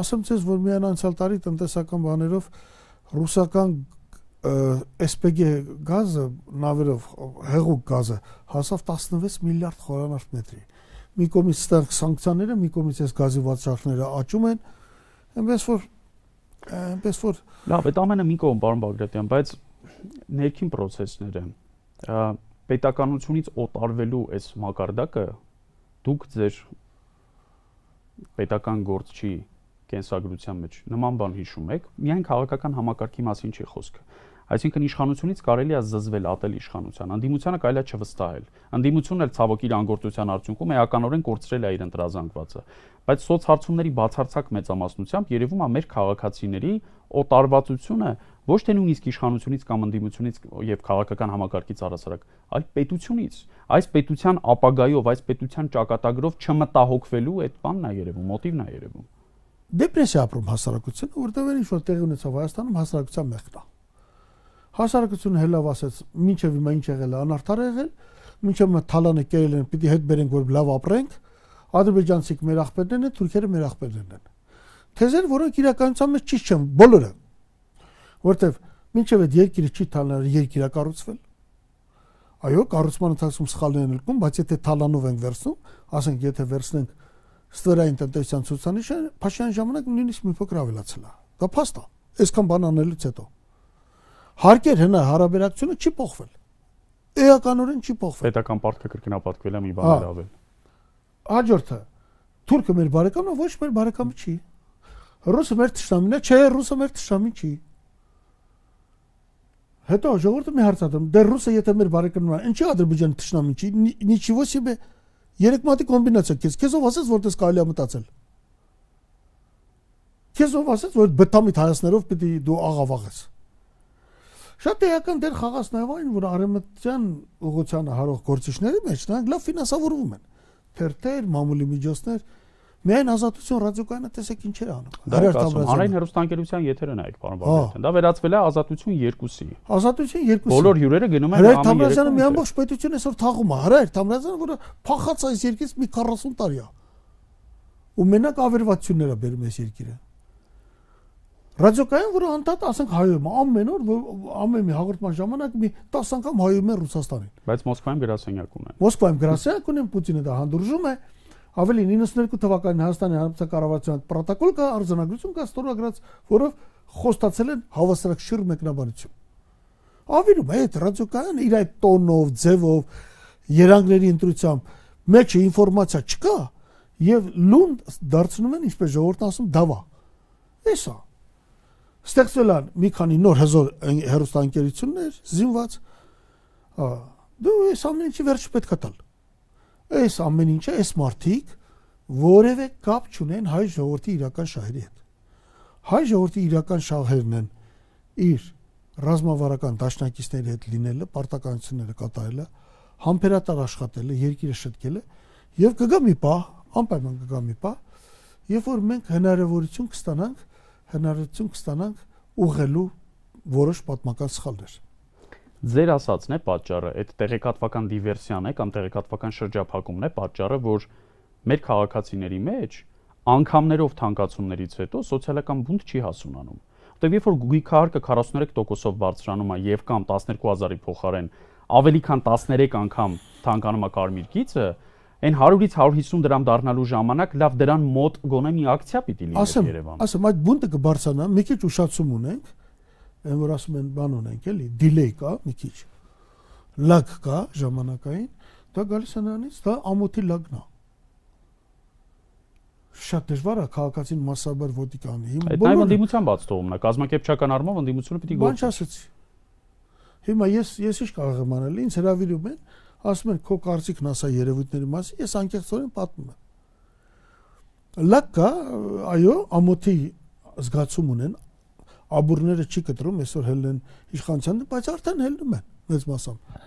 B: Ասեմ ցեզ, որ միայն անցյալ տարի տնտեսական բաներով ռուսական SPG գազը նավերով հեղուկ գազը հասավ 16 միլիարդ խորանարդ մետրի։ Մի կողմից ստեղ սանկցիաները, մի կողմից այս գազի վաճառքները աճում են։ Այնպես որ այնպես որ
A: Լավ, այդ ամենը մի կողմ, պարոն Բագրատյան, բայց ներքին process-ները պետականությունից օտարվելու այս մակարդակը դուք ձեր պետական գործչի կենսագրության մեջ նման բան հիշում եք, միայն քաղաքական համակարգի մասին չի խոսքը։ Այսինքն իշխանությունից կարելի է զզվել ատել իշխանության, անդիմությանը կարելի է չվստահել։ Անդիմությունն էլ ցավոք իր անգործության արդյունքում էականորեն կորցրել է իր ընտրազանգվածը։ Բայց սոցհարցումների բացարձակ մեծամասնությամբ երևում է մեր քաղաքացիների օտարվածությունը ոչ թե նույնիսկ իշխանությունից կամ ընդդիմությունից եւ քաղաքական համակարգից առասարակ, այլ պետությունից։ Այս պետության ապագայով, այս պետության ճակատագրով չմտահոգվելու այդ բանն է երևում, մոտիվն է երևում։
B: Դեպրեսիա ապրում հասարակությունը, որտեղ ինչ որ տեղի ունեցավ Հայաստանում հասարակության մեղքն է։ Հասարակությունը հելավ ասեց, ինչև հիմա ինչ եղել է, անարդար եղել, ինչև մա թալանը կերել են, պիտի հետ բերենք, որ լավ ապրենք, ադրբեջանցիք մեր ախպերներն են, թուրքերը մեր ախպերներն են։ Թեզեր, որոնք իրականության մեջ ճիշտ չեն, բոլորը։ Որտեվ ինչև այդ երկիրը չի թալանը երկիրա կառուցվել։ Այո, կառուցման ընթացքում սխալներ են ելքում, բայց եթե թալանով ենք վերցնում, ասենք, եթե վերցնենք ստորային տնտեսյան ցուցանիշը, Փաշյան ժամանակ նույնիսկ մի փոքր ավելացել է։ Դա փաստ է։ Այսքան բան անելուց հետո հարկեր հնա հարաբերակցությունը չի փոխվել։ Էականորեն չի
A: փոխվել։ Պետական պարտքը կրկնապատկվել է մի բաներ հա։ ավել։
B: Հաջորդը Թուրքը մեր բարեկամն է, ոչ մեր բարեկամը չի։ Ռուսը մեր ճշտամին է, չէ, ռուսը մեր ճշտամին չի։ Հետո ժողովուրդը մի հարց ադրում, դեռ ռուսը եթե մեր բարեկամն է, ինչի Ադրբեջանը ճշտամին չի, ничего себе։ Երեք մատի կոմբինացիա քեզ, քեզ ով ասաց, որ դες կարելի է մտածել։ Քեզ ով ասաց, որ բտամիտ հայացներով պիտի դու աղավաղես։ աղ Շատ էական դեր խաղաց նաև այն, որ արևմտյան ուղղությանը հարող գործիչների մեջ նրանք լավ ֆինանսավորվում են։ Թերթեր, մամուլի միջոցներ, Միայն ազատություն ռադիոկայանը տեսեք ինչեր
A: անում։ Հանրային հերոստանգերության եթերը նայեք, պարոն Բաբյան։ Դա վերածվել է ազատություն 2-ի։ Ազատություն
B: 2-ի։ Բոլոր հյուրերը գնում են համի 2-ի։ Հանրային մի ամբողջ պետություն այսօր թաղում է։ Հանրային Թամրազյանը, որը փախած այս երկրից մի 40 տարի է։ Ու մենակ ավերվածություններ է բերում այս երկիրը ռադիոկայան, որը անդադ, ասենք հայում է, ամեն օր, որ ամեն մի հաղորդման ժամանակ մի 10 անգամ հայում է Ռուսաստանին։
A: Բայց Մոսկվայում գրասենյակ ունեն։
B: Մոսկվայում գրասենյակ ունեն, Պուտինը դա հանդուրժում է։ Ավելի 92 թվականին Հայաստանի Հանրապետության կառավարության պրոտոկոլ կա, արձանագրություն կա ստորագրած, որով խոստացել են հավասարակշիռ մեկնաբանություն։ Ավիրում է այդ ռադիոկայան իր այդ տոնով, ձևով, երանգների ընտրությամբ մեջը ինֆորմացիա չկա եւ լուն դարձնում են ինչպես ժողովուրդն ասում դավա։ Էսա ստեղծել են մի քանի նոր հզոր հերոստանգերություններ, զինված։ Հա, դու այս ամեն ինչի վերջ պետք է տալ։ Այս ամեն ինչը այս մարտիկ որևէ կապ չունեն հայ ժողովրդի իրական շահերի հետ։ Հայ ժողովրդի իրական շահերն են իր ռազմավարական դաշնակիցների հետ լինելը, պարտականությունները կատարելը, համբերատար աշխատելը, երկիրը շտկելը եւ կգա մի պահ, անպայման կգա մի պահ, երբ որ մենք հնարավորություն կստանանք հնարավորություն կստանանք ուղղելու որոշ պատմական սխալներ։
A: Ձեր ասածն է պատճառը, այդ տեղեկատվական դիվերսիան է կամ տեղեկատվական շրջափակումն է պատճառը, որ մեր քաղաքացիների մեջ անկամներով թանկացումներից հետո սոցիալական բունտ չի հասունանում։ Որտեւ երբ որ գույքի քարկը 43%-ով բարձրանում է եւ կամ 12000-ի փոխարեն ավելի քան 13 անգամ թանկանում է կարմիր գիծը, այն 100-ից 150 դրամ դառնալու ժամանակ լավ դրան մոտ գոնե մի ակցիա պիտի լինի Երևանում։ Ասեմ, ասեմ,
B: այդ բունտը կբարձանա, մի քիչ ուշացում ունենք, այն որ ասում են բան ունենք, էլի, դիլեյ կա մի քիչ։ Լակ կա ժամանակային, դա գալիս է նրանից, դա ամոթի լակն է շատ դժվար է քաղաքացին massաբար ոդիկ անի։ Հիմա բոլորը
A: ընդդիմության բաց թողումն է, կազմակերպչական արմով ընդդիմությունը պիտի գործի։ Բան
B: չասեցի։ Հիմա ես ես ի՞նչ կարող եմ անել, ինձ հրավիրում են, ասում են քո կարծիքն ասա երևույթների մասին, ես անկեղծորեն պատմում եմ։ Լակա, այո, ամոթի զգացում ունեն, աբուրները չի կտրում, այսօր հելն իշխանությանը, բայց արդեն հելնում են մեծ մասամբ։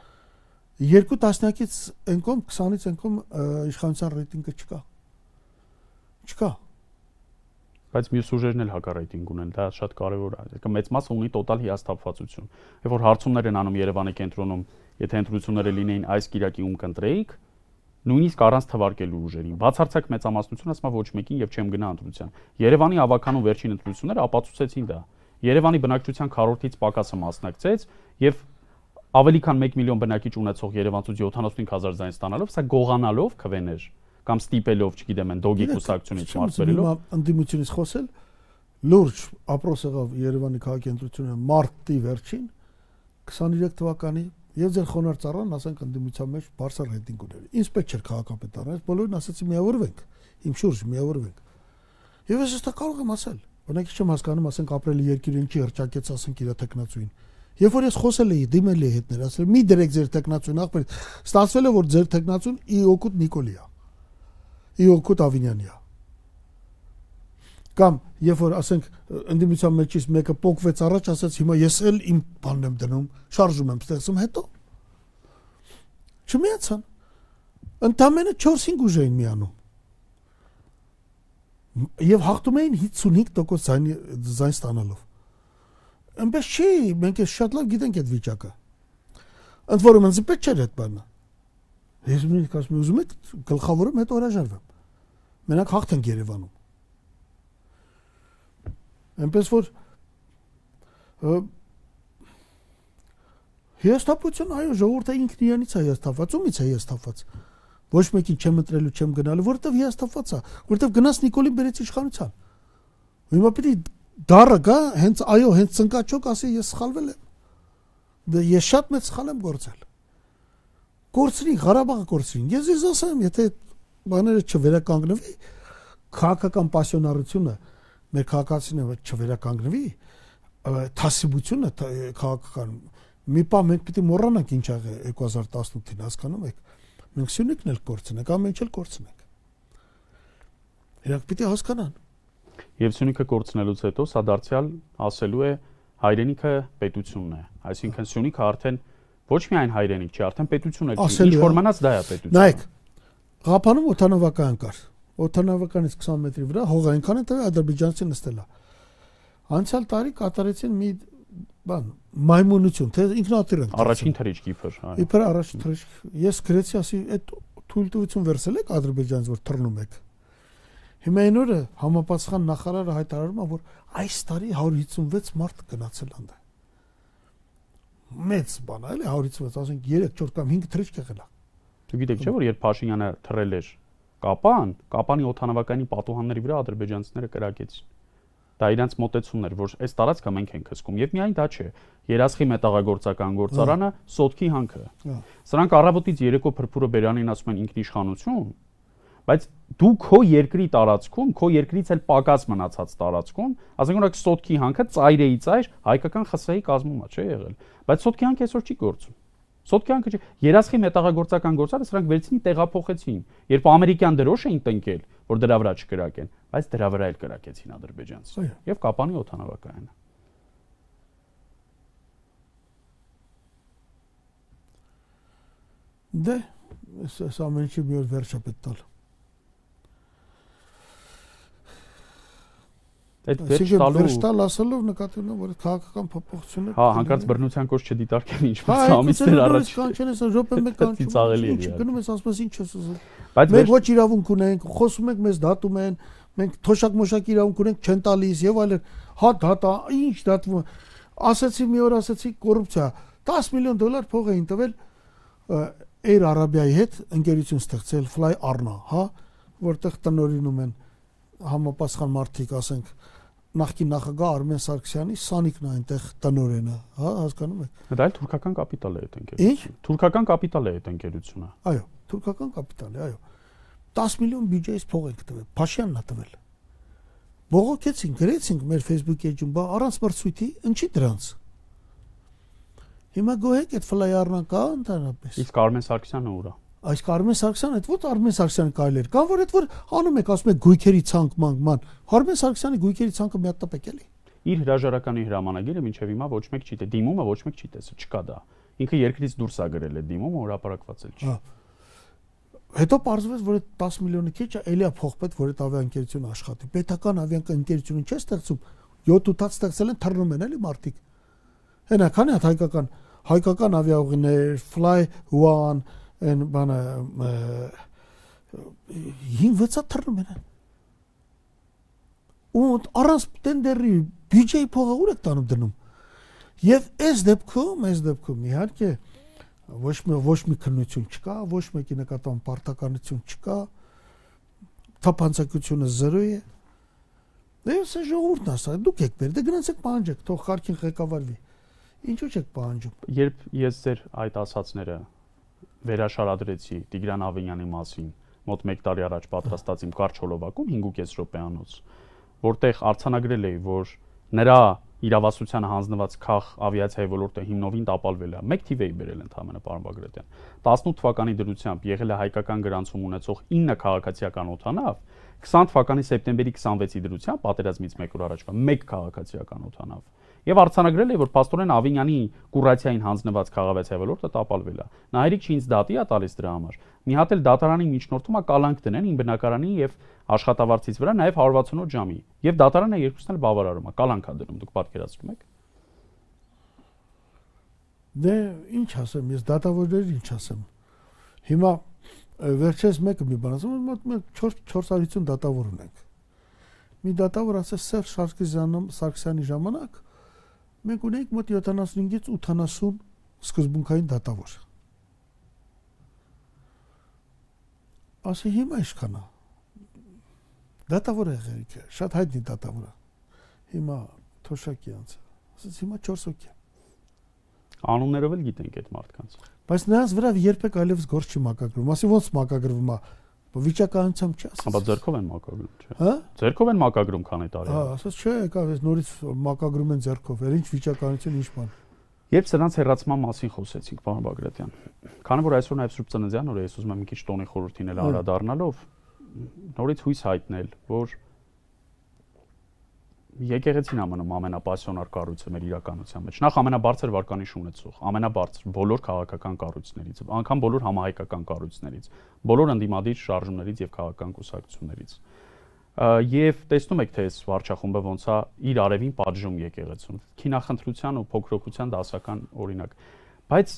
B: Երկու տասնյակից այն կողմ 20-ից այն կողմ իշխանության ռեյտինգը չկա։ Չկա
A: բայց մյուս ուժերն էլ հակառակտինգ ունեն, դա շատ կարևոր է։ Մեծ մասը ունի տոտալ հիասթափվածություն։ Երբ որ հարցումներ են անում Երևանի կենտրոնում, եթե ընտրությունները լինեին այս Կիրակիում կընտրեիք, նույնիսկ առանց թվարկելու ուժերին։ Բացարձակ մեծամասնությունը ասում է ոչ մեկին եւ չեմ գնա ընտրության։ Երևանի ավականու վերջին ընտրությունները ապացուցեցին դա։ Երևանի բնակչության քառորդից պակասը մասնակցեց եւ ավելի քան 1 միլիոն բնակիչ ունեցող Երևանցուց 75000 ձայն ստանալով, սա գողանալով քվեներ կամ ստիպելով, չգիտեմ, են դոգի կուսակցությունից մարտվելով։
B: Ընդդիմությունից խոսել լուրջ ապրոս եղավ Երևանի քաղաքի ընտրությունը մարտի վերջին 23 թվականի եւ ձեր խոնարհծառան ասենք ընդդիմության մեջ բարձր ռեյտինգ ուներ։ Ինչպես չէր քաղաքապետարներ, բոլորին ասացի միավորվեք, իմ շուրջ միավորվեք։ Եվ ես հստակ կարող եմ ասել, օրինակ չեմ հասկանում, ասենք ապրելի երկիրը ինչի հրճակեց, ասենք իր տեխնացուին։ Երբ որ ես խոսել էի դիմել էի հետ նրա, ասել մի դրեք ձեր տեխնացուն ախպեր, ստացվել է որ ձեր տեխնացուն Իոկուտ Նիկոլիա։ Իոկուտ Ավինյանիա կամ երբ որ ասենք ընդդիմության մեջից մեկը փոկվեց առաջ, ասաց հիմա ես էլ իմ բանն եմ դնում, շարժում եմ ստեղծում, հետո չմիացան։ Ընդամենը 4-5 ուժ էին միանում։ Եվ հաղթում էին 55% զայն զայն ստանալով։ Ամբես չի, մենք էլ շատ լավ գիտենք այդ վիճակը։ Ընդ որում ինձ պետք չէր այդ բանը։ Ես մինչ ասում եմ, ուզում եք գլխավորում, հետո հրաժարվեմ։ Մենակ հաղթենք Երևանում։ Այնպես որ հիաստապություն, այո, ժողովուրդը ինքն իրանից է հիաստապված, ումից է հիաստապված։ Ոչ մեկին չեմ ընտրելու, չեմ գնալու, որովհետև հիաստապված է, որովհետև գնաց Նիկոլին բերեց իշխանության։ Հիմա պիտի դառը գա, հենց այո, հենց ցնկաչոք ասի ես սխալվել եմ։ Դե ես շատ մեծ սխալ եմ գործել։ Գործրին Ղարաբաղը գործրին։ Ես ես ասեմ, եթե բաները չվերականգնվի, քաղաքական պասիոնարությունը մեր քաղաքացիները չվերականգնվի, թասիբությունը քաղաքական մի բան մենք պիտի մոռանանք ինչ աղ է 2018-ին, հասկանում եք։ Մենք Սյունիքն էլ կորցնենք, ամեն ինչ էլ կորցնենք։ Իրանք պիտի հասկանան։
A: Եվ Սյունիքը կորցնելուց հետո սա դարձյալ ասելու է հայրենիքը պետությունն է։ Այսինքն Սյունիքը արդեն ոչ միայն հայրենիք չի, արդեն պետություն է։ Ինչ որ մնաց դա է պետությունը։ Նայեք,
B: Ղափանում օտանավական կար օթանավականից 20 մետրի վրա հող այնքան է տվել ադրբեջանցի նստել է անցյալ տարի կատարեցին մի բան մայմունություն թե ինքնատիռ
A: են առաջին թրիճ իբր հա իբր
B: առաջին թրիճ ես գրեցի ասի այդ թույլտվություն վերցել եք ադրբեջանից որ թռնում եք հիմա այն օրը համապատասխան նախարարը հայտարարում է որ այս տարի 156 մարդ գնացել անդա մեծ բան է էլի 156 ասենք 3 4 կամ 5 թրիճ կեղել է
A: դու գիտեք չէ որ երբ Փաշինյանը թռել էր կապան, կապանի օթանավականի պատուհանների վրա ադրբեջանցիները կրակեցին։ Դա իրենց մտեցումն էր, որ այս տարածքը մենք ենք հսկում եւ միայն դա չէ։ Երասխի մետաղագործական գործարանը սոտքի հանքը։ Սրանք առավոտից երեկո փրփուրը բերանին ասում են ինքնիշխանություն, բայց դու քո երկրի տարածքում, քո երկրից էլ պակաս մնացած տարածքում, ասենք օրինակ սոտքի հանքը ծայրեի ծայր հայկական խսայի կազմումա չէ եղել, բայց սոտքի հանքը այսօր չի գործում։ Սոտկյանքը չէ, երասխի մետաղագործական գործարը սրանք վերցին տեղափոխեցին։ Երբ ամերիկյան դրոշ էին տնկել, որ դրա վրա չկրակեն, բայց դրա վրա էլ կրակեցին ադրբեջանցի։ Եվ կապանի օթանավակայանը։
B: Դե, այս ամենի չի մի օր վերջը պետք է տալ։
A: այդ վերջ տալու Այսինքն վերջ տալ
B: ասելով նկատելով որ քաղաքական փոփոխությունը Հա, հանկարծ
A: բռնության կոչ չդիտարկեն ինչպես հա, ամիսներ առաջ։ Հա,
B: կանչեն ես րոպե մեկ կանչում։ Ինչ գնում ես ասում ես ինչ ես ասում։ Բայց մենք ոչ իրավունք ունենք, խոսում ենք մեզ դատում են, մենք թոշակ-մոշակ իրավունք ունենք, չեն տալիս եւ այլն։ Հա, դատա, ինչ դատվում։ Ասացի մի օր ասացի կոռուպցիա։ 10 միլիոն դոլար փող էին տվել Air Arabia-ի հետ ընկերություն ստեղծել Fly Arna, հա, որտեղ տնորինում են համապասխան մարդիկ, ասենք, նախկին նախագահ Արմեն Սարգսյանի սանիկն այնտեղ տնորենը, հա, հասկանում եք։
A: Դա այլ թուրքական կապիտալ է այդ ընկերությունը։
B: Ինչ? Թուրքական կապիտալ է այդ ընկերությունը։ Այո, թուրքական կապիտալ է, այո։ 10 միլիոն բյուջեից փող ենք տվել, Փաշյանն է տվել։ Բողոքեցին, գրեցինք մեր Facebook էջում, բա առանց մրցույթի, ինչի դրանց։ Հիմա գոհեք այդ ֆլայերն կա ընդհանրապես։
A: Իսկ Արմեն Սարգսյանը ուր է։
B: Այս Արմեն Սարգսյանը, այդ ո՞տ Արմեն Սարգսյանը կարելի էր։ Կամ որ այդ որ անում եք, ասում եք գույքերի ցանկ մանկման։ Արմեն Սարգսյանի գույքերի ցանկը մի հատ տպեք էլի։
A: Իր հրաժարականի հրամանագիրը ոչ միայն հիմա ոչ մեկ չի տե դիմումը ոչ մեկ չի տեսը, չկա դա։ Ինքը երկրից դուրս է գրել է դիմումը, որ հապարակված էլ
B: չի։ Հա։ Հետո պարզվեց, որ այդ 10 միլիոնը քիչ է, ելիա փոխպետ, որ այդ ավիաընկերությունը աշխատի։ Պետական ավիաընկերությունը չէ ստեղծում, 7-8-ած ստեղծել են, թռնում են էլի մարդիկ։ Հենա քանի հատ հայկական հայկական ավիաուղիներ, Fly One, այն բանը հին վծա թռնում են ու առանց տենդերի բյուջեի փողը ուր է տանում դնում եւ այս դեպքում այս դեպքում իհարկե ոչ մի ոչ մի քննություն չկա ոչ մեկի նկատմամբ պարտականություն չկա թափանցակությունը զրո է Դե սա ժողովուրդն ասա, դուք եք բերել, դե գնացեք պահանջեք, թող Խարքին ղեկավարվի։ Ինչու՞ չեք պահանջում։
A: Երբ ես ձեր այդ ասածները վերաշարադրեցի Տիգրան Ավենյանի մասին մոտ 1 տարի առաջ պատրաստած իմ կարճ հոլովակում 5.5 րոպեանոց, որտեղ արցանագրել էի, որ նրա իրավասությանը հանձնված քախ ավիացիայի ոլորտը հիմնովին տապալվել է։ Մեկ թիվ էի բերել ընդհանրը պարոն Բագրատյան։ 18 թվականի դրությամբ եղել է հայկական գրանցում ունեցող 9 քաղաքացիական օթանավ, 20 թվականի սեպտեմբերի 26-ի դրությամբ պատերազմից 1 օր առաջվա 1 քաղաքացիական օթանավ։ Եվ արցանագրել է, որ Պաստորեն Ավինյանի կուրացիային հանձնված խաղավեց հավելորդը տապալվել է։ Նահերիկ ինձ դատի է տալիս դրա համար։ Մի հատ էլ դատարանի միջնորդումը կալանք դնեն ին բնակարանի եւ աշխատավարձից վրա նաեւ 168 ժամի։ Եվ դատարանը երկուսն էլ բավարարում է, կալանք է դնում, դուք պատկերացնում եք։
B: Դե ինչ ասեմ, ես դատավորներին ինչ ասեմ։ Հիմա վերջերս մեկը մի բան ասում, մոտ 4 450 դատավոր ունենք։ Մի դատավոր ասես Սերժ Սարգսյանի ժամանակ մենք ունենք մոտ 75-ից 80 սկզբունքային դատավոր։ Ասի հիմա ինչքան է։ Դատավորը եղերիք է, շատ հայտնի դատավորը։ Հիմա թոշակի անց։ Ասած հիմա 4 հոգի։
A: Անուններով էլ գիտենք այդ մարդկանց։
B: Բայց նրանց վրա երբեք այլևս գործ չի մակագրվում։ Ասի ոնց մակագրվում է։ մա, վիճականությամբ չի ասած։
A: Հա, բայց зерքով են մակագրում, չէ՞։ Հա։ Зерքով են մակագրում քանի տարի։
B: Հա, ասած չէ, եկավ ես նորից մակագրում են зерքով։ Էր ինչ վիճականություն,
A: ինչ բան։ Երբ սրանց հերացման մասին խոսեցինք, պարոն Բագրատյան, քանի որ այսօր նաև Սուրբ Ծննդյան օրը ես ուզում եմ մի քիչ տոնի խորհրդին էլ հա։ արա դառնալով նորից հույս հայտնել, որ եկեղեցին ամնում ամենապասիոնար կառույցը մեր իրականության մեջ։ Նախ ամենաբարձր վարկանիշ ունեցող, ամենաբարձր բոլոր քաղաքական կառույցներից, անկամ բոլոր համահայկական կառույցներից, բոլոր ընդդիմադիր շարժումներից եւ քաղաքական կուսակցություններից։ Եվ տեսնում եք, թե այս վարչախումբը ոնց է իր արևին պատժում եկեղեցուն։ Քինախնդրության ու փոքրոքության դասական օրինակ։ Բայց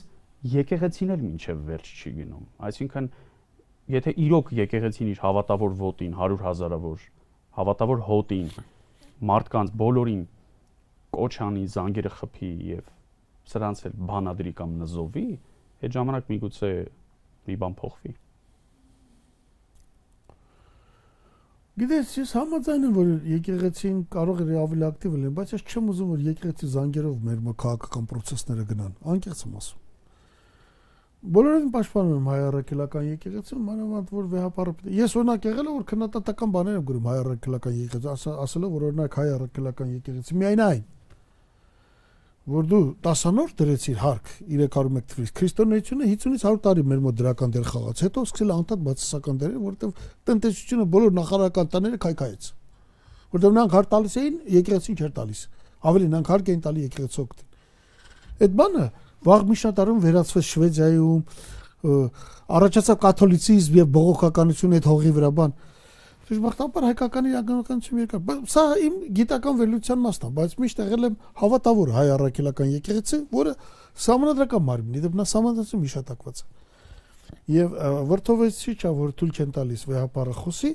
A: եկեղեցին էլ ոչ վերջ չի գնում։ Այսինքն, եթե իրոք եկեղեցին իր հավատավոր ոտին 100 հազարավոր հավատավոր հոտին մարդկանց բոլորին կոչանի, զանգերը խփի եւ սրանց էլ բանադրի կամ նզովի, այդ ժամանակ միգուցե մի բան փոխվի։
B: Գիտես, ես համաձայն եմ, որ եկեղեցին կարող է ավելի ակտիվ լինել, բայց ես չեմ ուզում, որ եկեղեցի զանգերով մեր քաղաքական process-ները գնան։ Անկեղծ եմ ասում բոլորովին պաշտպանում եմ հայ առաքելական եկեղեցին, մանավանդ որ վեհապարը։ Ես օրինակ եղել եմ որ քննադատական բաներ եմ գրում հայ առաքելական եկեղեցի, ասելով որ օրինակ հայ առաքելական եկեղեցի միայն այն որ դու 10-անոր դրեցիր հարկ 301 թվականից քրիստոնեությունը 50-ից 100 տարի մեր մոտ դրական դեր խաղաց հետո սկսել անդադ բացասական դերեր որովհետև տնտեսությունը բոլոր նախարարական տները քայքայեց որովհետև նրանք հարկ տալիս էին եկեղեցին չէր տալիս ավելի նրանք հարկ էին տալի եկեղեցու օգտին այդ բանը Վաղ միջնադարում վերածվեց Շվեդիայում առաջացավ կաթոլիցիզմ եւ բողոքականություն այդ հողի վրա բան։ Ճշմարտաբար հայկական իրականականություն երկար։ Սա իմ գիտական վերլուծության մասն է, բայց միշտ եղել եմ հավատավոր հայ առաքելական եկեղեցի, որը համանդրական մարմնի դեպքում նա համանդրացում հիշատակված է։ Եվ վրթովեցիչա, որ թույլ չեն տալիս վեհապարախոսի,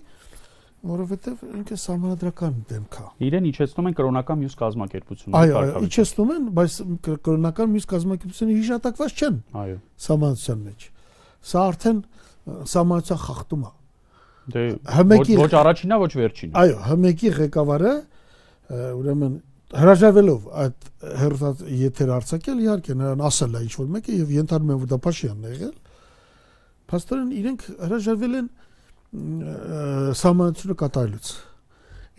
B: որովհետև ինքը համանդրական
A: դեմք է։ Իրեն իջեցնում են կրոնական մյուս կազմակերպությունների կարգավորում։ Այո,
B: իջեցնում են, բայց կրոնական մյուս կազմակերպությունը հիշատակված չեն։ Այո։ Համանցության մեջ։ Սա արդեն համանցության խախտում է։
A: Դե հմեկի ոչ առաջինա, ոչ վերջինա։ Այո,
B: հմեկի ղեկավարը ուրեմն հրաժարվելով այդ հերթած եթեր արྩակել իհարկե նրան ասել է ինչ որ մեկը եւ ենթադրում եմ որ դա Փաշյանն է եղել։ Փաստորեն իրենք հրաժարվել են սահմանությունը կատարելուց։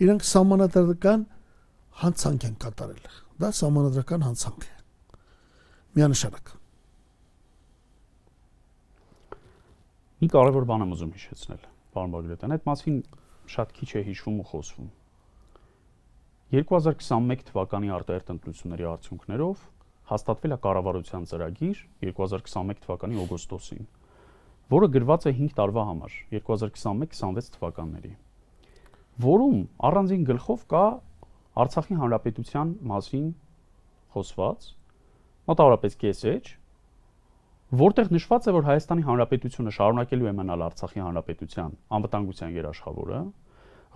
B: Իրանք սահմանադրական հանցանք են կատարել։ Դա սահմանադրական հանցանք է։
A: Միանշանակ։ Մի կարևոր բան եմ ուզում հիշեցնել, պարոն Բագրատյան, այդ մասին շատ քիչ է հիշվում ու խոսվում։ 2021 թվականի արտահերտ ընտրությունների արդյունքներով հաստատվել է կառավարության ծրագիր 2021 թվականի օգոստոսին որը գրված է 5 տարվա համար 2021-26 թվականների, որում առանձին գլխով կա Արցախի հանրապետության մասին խոսված մոտավորապես կեսեջ, որտեղ նշված է, որ Հայաստանի հանրապետությունը շարունակելու է մնալ Արցախի հանրապետության անվտանգության երաշխավորը,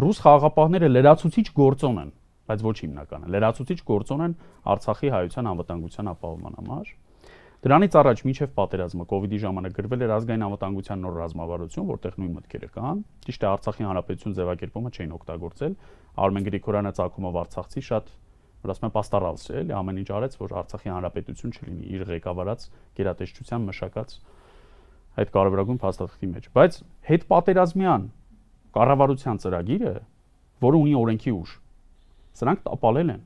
A: ռուս խաղաղապահները լրացուցիչ գործոն են, բայց ոչ հիմնականը, լրացուցիչ գործոն են Արցախի հայության անվտանգության ապահովման համար։ Դրանից առաջ միջև պատերազմը COVID-ի ժամանակ գրվել էր ազգային անվտանգության նոր ռազմավարություն, որտեղ նույն մտքերը կան։ Ճիշտ է Արցախի հանրապետություն ձևակերպումը չէին օգտագործել։ Արմեն Գրիգորյանը ցակումով Արցախցի շատ որ ասում են պաստարալս է, էլի ամեն ինչ արեց, որ Արցախի հանրապետություն չլինի իր ղեկավարած գերատեսչության մշակած այդ կարևորագույն փաստաթղթի մեջ։ Բայց հետ պատերազմյան կառավարության ծրագիրը, որը ունի օրենքի ուժ, սրանք տապալել են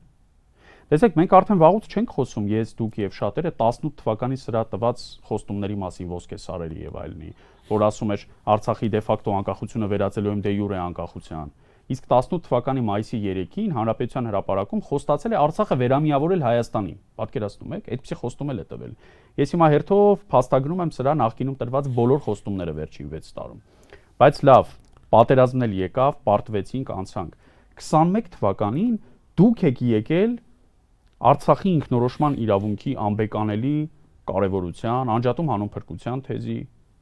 A: Տեսեք, մենք արդեն վաղուց չենք խոսում ես, դուք եւ շատերը 18 թվականի սրա տված խոստումների մասին ոսկե սարերի եւ այլնի, որ ասում էր Արցախի դեֆակտո անկախությունը վերածելու եմ դե յուրե անկախության։ Իսկ 18 թվականի մայիսի 3-ին Հանրապետության հրապարակում խոստացել է Արցախը վերամիավորել Հայաստանին։ Պատկերացնում եք, այդպիսի խոստում էլ է տվել։ Ես հիմա հերթով փաստագրում եմ սրա նախկինում տրված բոլոր խոստումները վերջին 6 տարում։ Բայց լավ, պատերազմն էլ եկավ, պարտվեցինք, անցանք։ 21 թվականին դուք եք եկել Արցախի ինքնորոշման իրավունքի անբեկանելի կարևորության, անջատում հանուն փրկության թեզի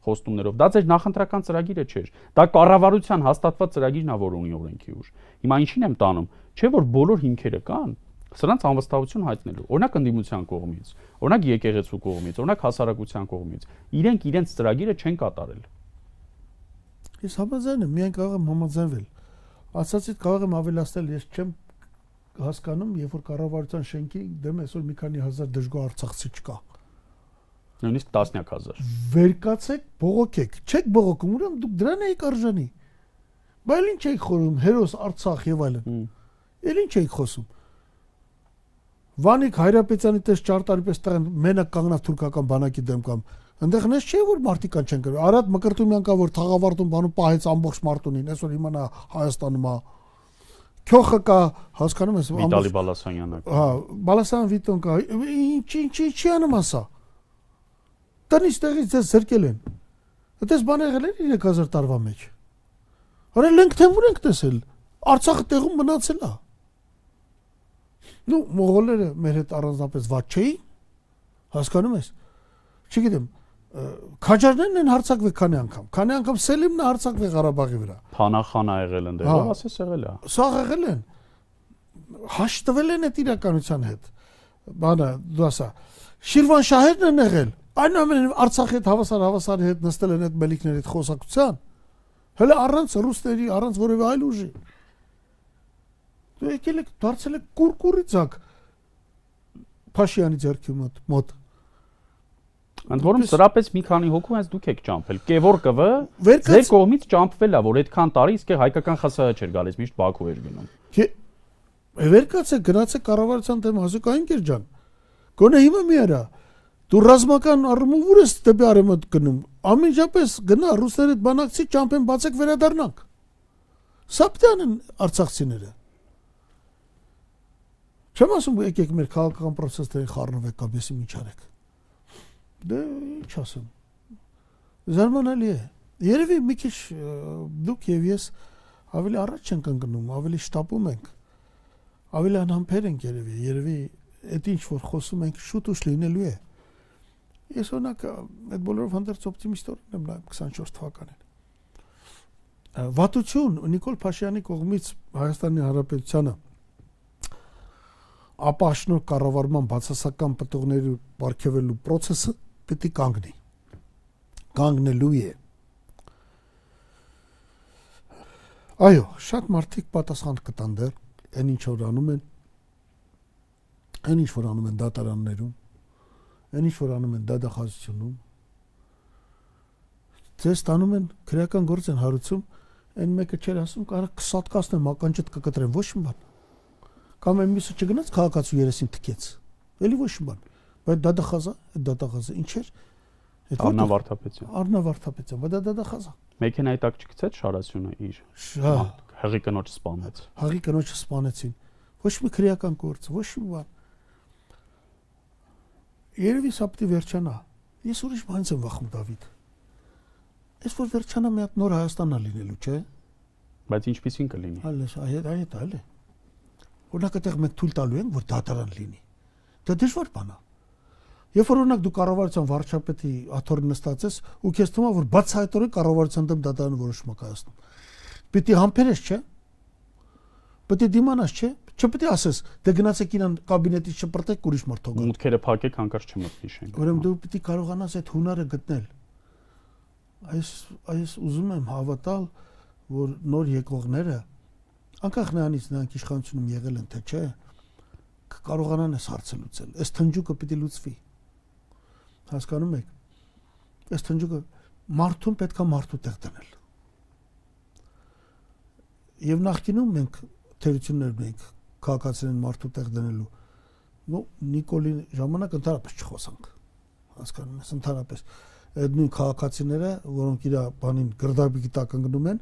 A: խոստումներով։ Դա ձեր նախընտրական ծրագիրը չէր։ Դա կառավարության հաստատված ծրագիրն է, որ ունի օրենքի ուժ։ Հիմա ինչին եմ տանում։ Չէ որ բոլոր հիմքերը կան սրանց անվստահություն հայտնելու։ Օրինակ ընդդիմության կողմից, օրինակ եկեղեցու կողմից, օրինակ հասարակության կողմից։ Իրենք իրենց ծրագիրը չեն կատարել։
B: Ես համաձայն եմ, միայն կարող եմ համաձայնվել։ Ասացիդ կարող եմ ավելացնել, ես չեմ հասկանում, երբ որ կառավարության շենքի դեմ այսօր մի քանի հազար
A: դժգոհ արցախցի չկա։ Նույնիսկ տասնյակ հազար։
B: Վերկացեք, բողոքեք, չեք բողոքում, ուրեմն դուք դրան եք արժանի։ Բայց ինչ եք խորում, հերոս Արցախ եւ այլն։ Էլ ինչ եք խոսում։ Վանիկ Հայրապետյանի պես 4 տարիպես տղան մենակ կանգնավ թուրքական բանակի դեմ կամ Այնտեղ նես չէ որ մարտիկան չեն գրում։ Արադ Մկրտումյանն կա որ թաղավարտում բանում պահեց ամբողջ մարտունին, այսօր հիմա նա Հայաստանում է։ Հայաստան քյոխը կա, հասկանում ես, Վիտալի Բալասանյանը։ Հա, Բալասան Վիտոն կա։ Ինչ ինչ ինչի անում ասա։ Տնից տեղից ձեզ զրկել են։ Այդպես բան եղել է 3000 տարվա մեջ։ Արա լենք թե ուր ենք տեսել։ Արցախը տեղում մնացել է։ Ну, մողոլերը մեր հետ առանձնապես ված չէին։ Հասկանում ես։ Չգիտեմ, քաջարներն են հարցակվել քանի անգամ։ Քանի անգամ Սելիմն է հարցակվել Ղարաբաղի վրա։
A: Փանախան ա եղել ընդդեմ, հա։ ասես
B: եղել է։ Սա եղել են։ Հաշտվել են այդ իրականության հետ։ Բանը դու ասա։ Շիրվան Շահերն են եղել։ Այնուամենայնիվ Արցախի հետ հավասար հավասարի հետ նստել են այդ մելիքների հետ խոսակցության։ Հələ առանց ռուսների, առանց որևէ այլ ուժի։ Դու եկել եք դարձել եք կուրկուրի ցակ Փաշյանի ձեռքի մոտ մոտ
A: Ընդ որում սրապես մի քանի հոգու հենց դուք եք ճամփել։ Կևորկը վ ձեր կողմից ճամփվել է, որ այդքան տարի իսկ հայկական խասայա չէր գալիս, միշտ Բաքու էր գնում։
B: Վերկացեք, գնացեք կառավարության դեմ հազուկային կերջան։ Գոնե հիմա մի արա։ Դու ռազմական առումով ուր ես դեպի արևմուտք գնում։ Ամենջապես գնա ռուսները այդ բանակցի ճամփեն բացեք վերադառնանք։ Սապտյանն արցախցիները։ Չեմ ասում եկեք մեր քաղաքական պրոցեսներին խառնվեք կամ եսի միջարեք։ Դե ինչ ասեմ։ Զարմանալի է։ Երևի մի քիչ դուք եւ ես ավելի առաջ ենք ընկնում, ավելի շտապում ենք։ Ավելի անհամբեր ենք երևի, երևի այդ ինչ որ խոսում ենք շուտ ուշ լինելու է։ Ես օրինակ այդ բոլորով հանդերձ օպտիմիստորն եմ նայում 24 թվականին։ Վատություն Նիկոլ Փաշյանի կողմից Հայաստանի Հանրապետությանը ապա շնոր կառավարման բացասական պատողների ապարգևելու process-ը պիտի կանգնի։ Կանգնելու է։ Այո, շատ մարդիկ պատասխան կտան դեռ այն ինչ որ անում են, այն ինչ որ անում են դատարաններում, այն ինչ որ անում են դադախազությունում, ձեզ տանում են քրեական գործ են հարուցում, այն մեկը չեր ասում, կարող կսատկացնեմ, ականջդ կկտրեմ, ոչ մի բան։ Կամ այն միսը չգնաց քաղաքացու երեսին թքեց։ Էլի ոչ մի բան։ Բայց դադախազա, դադախազա ինչ էր։
A: Այդ Արնա Վարդապետյան։
B: Արնա Վարդապետյան, բայց դադախազա։
A: Մեքենայի տակ չգցեց Շարասյունը իր։ Շա։ Հղի կնոջ սպանեց։
B: Հղի կնոջ սպանեցին։ Ոչ մի քրեական գործ, ոչ մի բան։ Երևի սա պետք է վերջանա։ Ես ուրիշ բանից եմ վախում Դավիթ։ Էս որ վերջանա մի հատ նոր Հայաստանն լինելու, չէ՞։
A: Բայց ինչպեսին կլինի։
B: Այլ է, այդ այդ այլ է։ Օրինակ այդտեղ մենք թույլ տալու ենք, որ դատարան լինի։ Դա դժվար բան է։ Երբ որ օրինակ դու կառավարության վարչապետի աթորին նստած ես ու քեզ թվում է որ բացահայտորեն կառավարության դեմ դատարան որոշում է կայացնում։ Պետք է համբերես, չէ՞։ Պետք է դիմանաս, չէ՞։ Չպետք է ասես, դե գնացեք իրան կաբինետից շպրտեք ուրիշ մարդու
A: գա։ Մուտքերը փակեք, հանկարծ չմտքի շենք։ Ուրեմն
B: դու պետք է կարողանաս այդ հունարը գտնել։ Այս այս ուզում եմ հավատալ, որ նոր եկողները անկախ նրանից նրանք իշխանությունում եղել են թե չէ, կարողանան այս հարցը լուծել։ Այս թնջուկը պիտի լուծվի հասկանում եք այս թնջուկը մարդուն պետքա մարդու տեղ դնել եւ նախկինում մենք թերություններ ունենք քաղաքացիներին մարդու տեղ դնելու նո նիկոլի ժամանակ ընդհանրապես չխոսանք հասկանում ես ընդհանրապես այդ նույն քաղաքացիները որոնք իր բանին գրդաբիկի տակ ընկնում են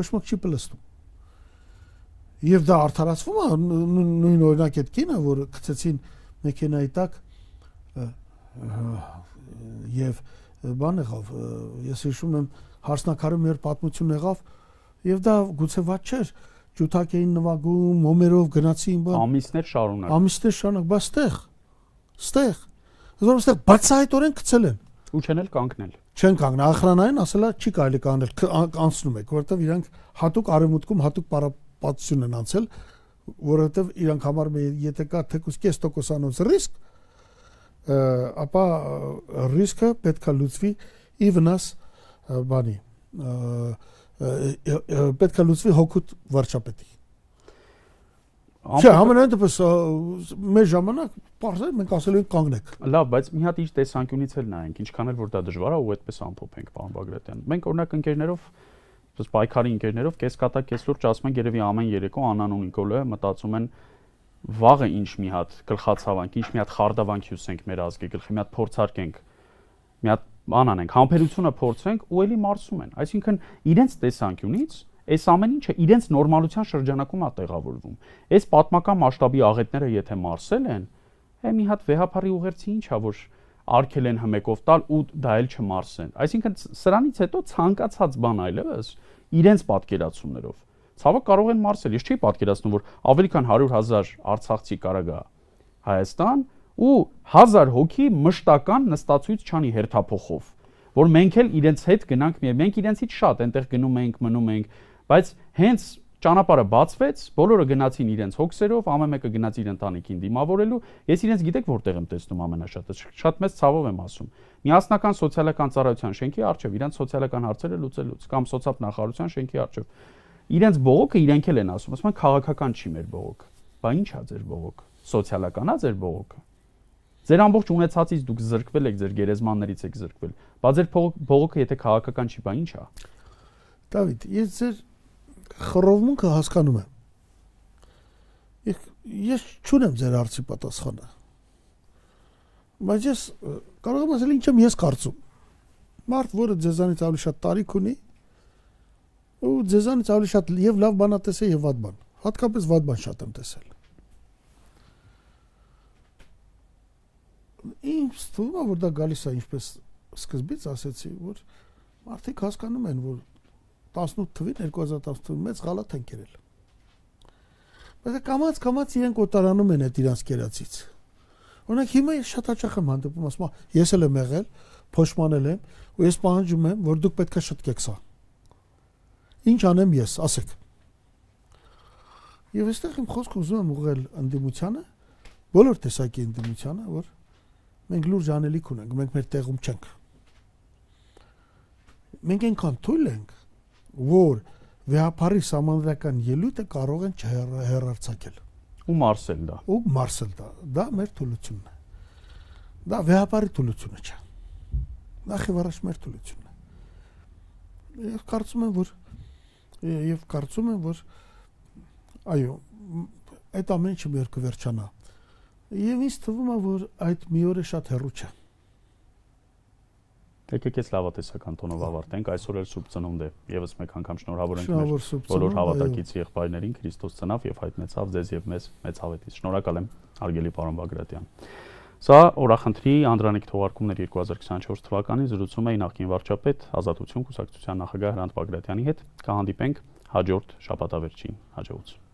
B: ոչ ոք չի պլստում Եվ դա արդարացվում է նույն օրինակ այդ կինը, որ գցեցին մեքենայի տակ եւ բան եղավ, ես հիշում եմ հարսնակարում մեր պատմություն եղավ եւ դա գուցե ված չէր ջութակ էին նվագում, մոմերով գնացին բան։
A: Ամիսներ շարունակ։
B: Ամիսներ շարունակ, բայց ստեղ ստեղ որովհետեւ ստեղ բացահայտորեն գցել են
A: ու չեն էլ կանգնել։
B: Չեն կանգնա, ախրանային ասելա չի կարելի կանել, անցնում եք, որովհետեւ իրանք հատուկ արևմուտքում հատուկ պարապատություն են անցել, որովհետեւ իրանք համար եթե կա թեկուս 5% անոնց ռիսկ, ապա ռիսկը պետքա լուծվի ի վնաս բանի պետքա լուծվի հոգուտ վարչապետի Չէ, համենայն դեպս մեր ժամանակ բարձր մենք ասել ենք
A: կանգնեք։ Լավ, բայց մի հատ ինչ տեսանկյունից էլ նայենք, ինչքան էլ որ դա դժվար է ու այդպես ամփոփենք, պարոն Բագրատյան։ Մենք օրինակ ընկերներով ըստ պայքարի ընկերներով կես կատակ կես լուրջ ասում են երևի ամեն երեկո անանուն Նիկոլոյը մտածում են, են վաղը ինչ մի հատ գլխացավանք, ինչ մի հատ խարդավանք հյուսենք մեր ազգի գլխի, մի հատ փորձարկենք, մի հատ բան անենք, համբերությունը փորձենք ու էլի մարսում են։ Այսինքն իրենց տեսանկյունից այս ամեն ինչը իրենց նորմալության շրջանակում է տեղավորվում։ Այս պատմական մասշտաբի աղետները եթե մարսել են, հե մի հատ վեհապարի ուղերձի ինչա որ արկել են հմեկով տալ ու դա էլ չմարսեն։ Այսինքն սրանից հետո ցանկացած բան այլևս իրենց պատկերացումներով ցավը կարող են մարսել։ Ես չի պատկերացնում, որ ավելի քան 100.000 արցախցի կարա գա Հայաստան ու 1000 հոգի մշտական նստածույց չանի հերթափոխով, որ մենք էլ իրենց հետ գնանք միայն մենք իրենցից շատ այնտեղ գնում ենք, մնում ենք, բայց հենց ճանապարհը բացվեց, բոլորը գնացին իրենց հոգսերով, ամեն մեկը գնաց իր ընտանիքին դիմավորելու։ Ես իրենց գիտեք որտեղ եմ տեսնում ամենաշատը, շատ մեծ ցավով եմ ասում։ Միասնական սոցիալական ծառայության շենքի արչև, իրենց սոցիալական հարցերը լուծելուց կամ սոցիալ նախարարության շենքի արչև իրենց բողոքը իրենք էլ են ասում, ասում են քաղաքական չի մեր բողոքը։ Բա ի՞նչ է ձեր բողոքը։ Սոցիալական է ձեր բողոքը։ Ձեր ամբողջ ունեցածից դուք զրկվել եք, ձեր գերեզմաններից եք զրկվել։ Բա ձեր բողոքը եթե քաղաքական չի, բա ի՞նչ է։
B: Դավիթ, ես ձեր խռովմունքը հասկանում եմ։ Ես ես չունեմ ձեր հարցի պատասխանը։ Բայց ես կարող եմ ասել ինչ եմ ես կարծում։ Մարդ, որը ձեզանից ավելի շատ տարիք ունի, ու ձեզանից ավելի շատ եւ լավ բան է տեսել եւ վատ բան։ Հատկապես վատ բան շատ եմ տեսել։ Ինչ թվում է որ դա գալիս է ինչպես սկզբից ասեցի, որ մարդիկ հասկանում են, որ 18 թվին 2018 թվին մեծ ղալատ են կերել։ Բայց կամած կամած իրենք օտարանում են այդ իրանց կերածից։ Օրինակ հիմա շատ հաճախ եմ հանդիպում, ասում եմ, ես էլ եմ եղել, փոշմանել եմ ու ես պահանջում եմ, որ դուք պետքա շտկեք սա։ Ինչ անեմ ես, ասեք։ Եվ այստեղ իմ խոսքը ուզում եմ ուղղել ընդդիմությանը, բոլոր տեսակի ընդդիմությանը, որ մենք լուրջ անելիք ունենք, մենք մեր տեղում չենք։ Մենք այնքան թույլ ենք, որ վեհապարի համանդրական ելույթը կարող են չհեռարցակել։ Ու մարսել դա։ Ու մարսել դա։ Դա մեր թուլությունն է։ Դա վեհապարի թուլությունը չէ։ Նախ եւ առաջ մեր թուլությունն է։ Ես կարծում եմ, որ եւ կարծում եմ որ այո այդ ամենը մեր կվերջանա եւ ինձ թվում է որ այդ մի օրը շատ հեռու չէ
A: Եկեք այս լավատեսական տոնով ավարտենք այսօր էլ սուրբ ծնունդ է եւս մեկ անգամ շնորհավոր ենք մեր բոլոր հավատակից եղբայրներին Քրիստոս ծնավ եւ հայտնեցավ ձեզ եւ մեզ մեծ հավետից շնորհակալ եմ արգելի պարոն Բագրատյան Սա օրախնդրի անդրանիկ թողարկումներ 2024 թվականին զրուցում էին ակին վարչապետ Ազատություն կուսակցության նախագահ Հրանտ Բագրատյանի հետ։ Կհանդիպենք հաջորդ շաբաթավերջին։ Հաջողություն։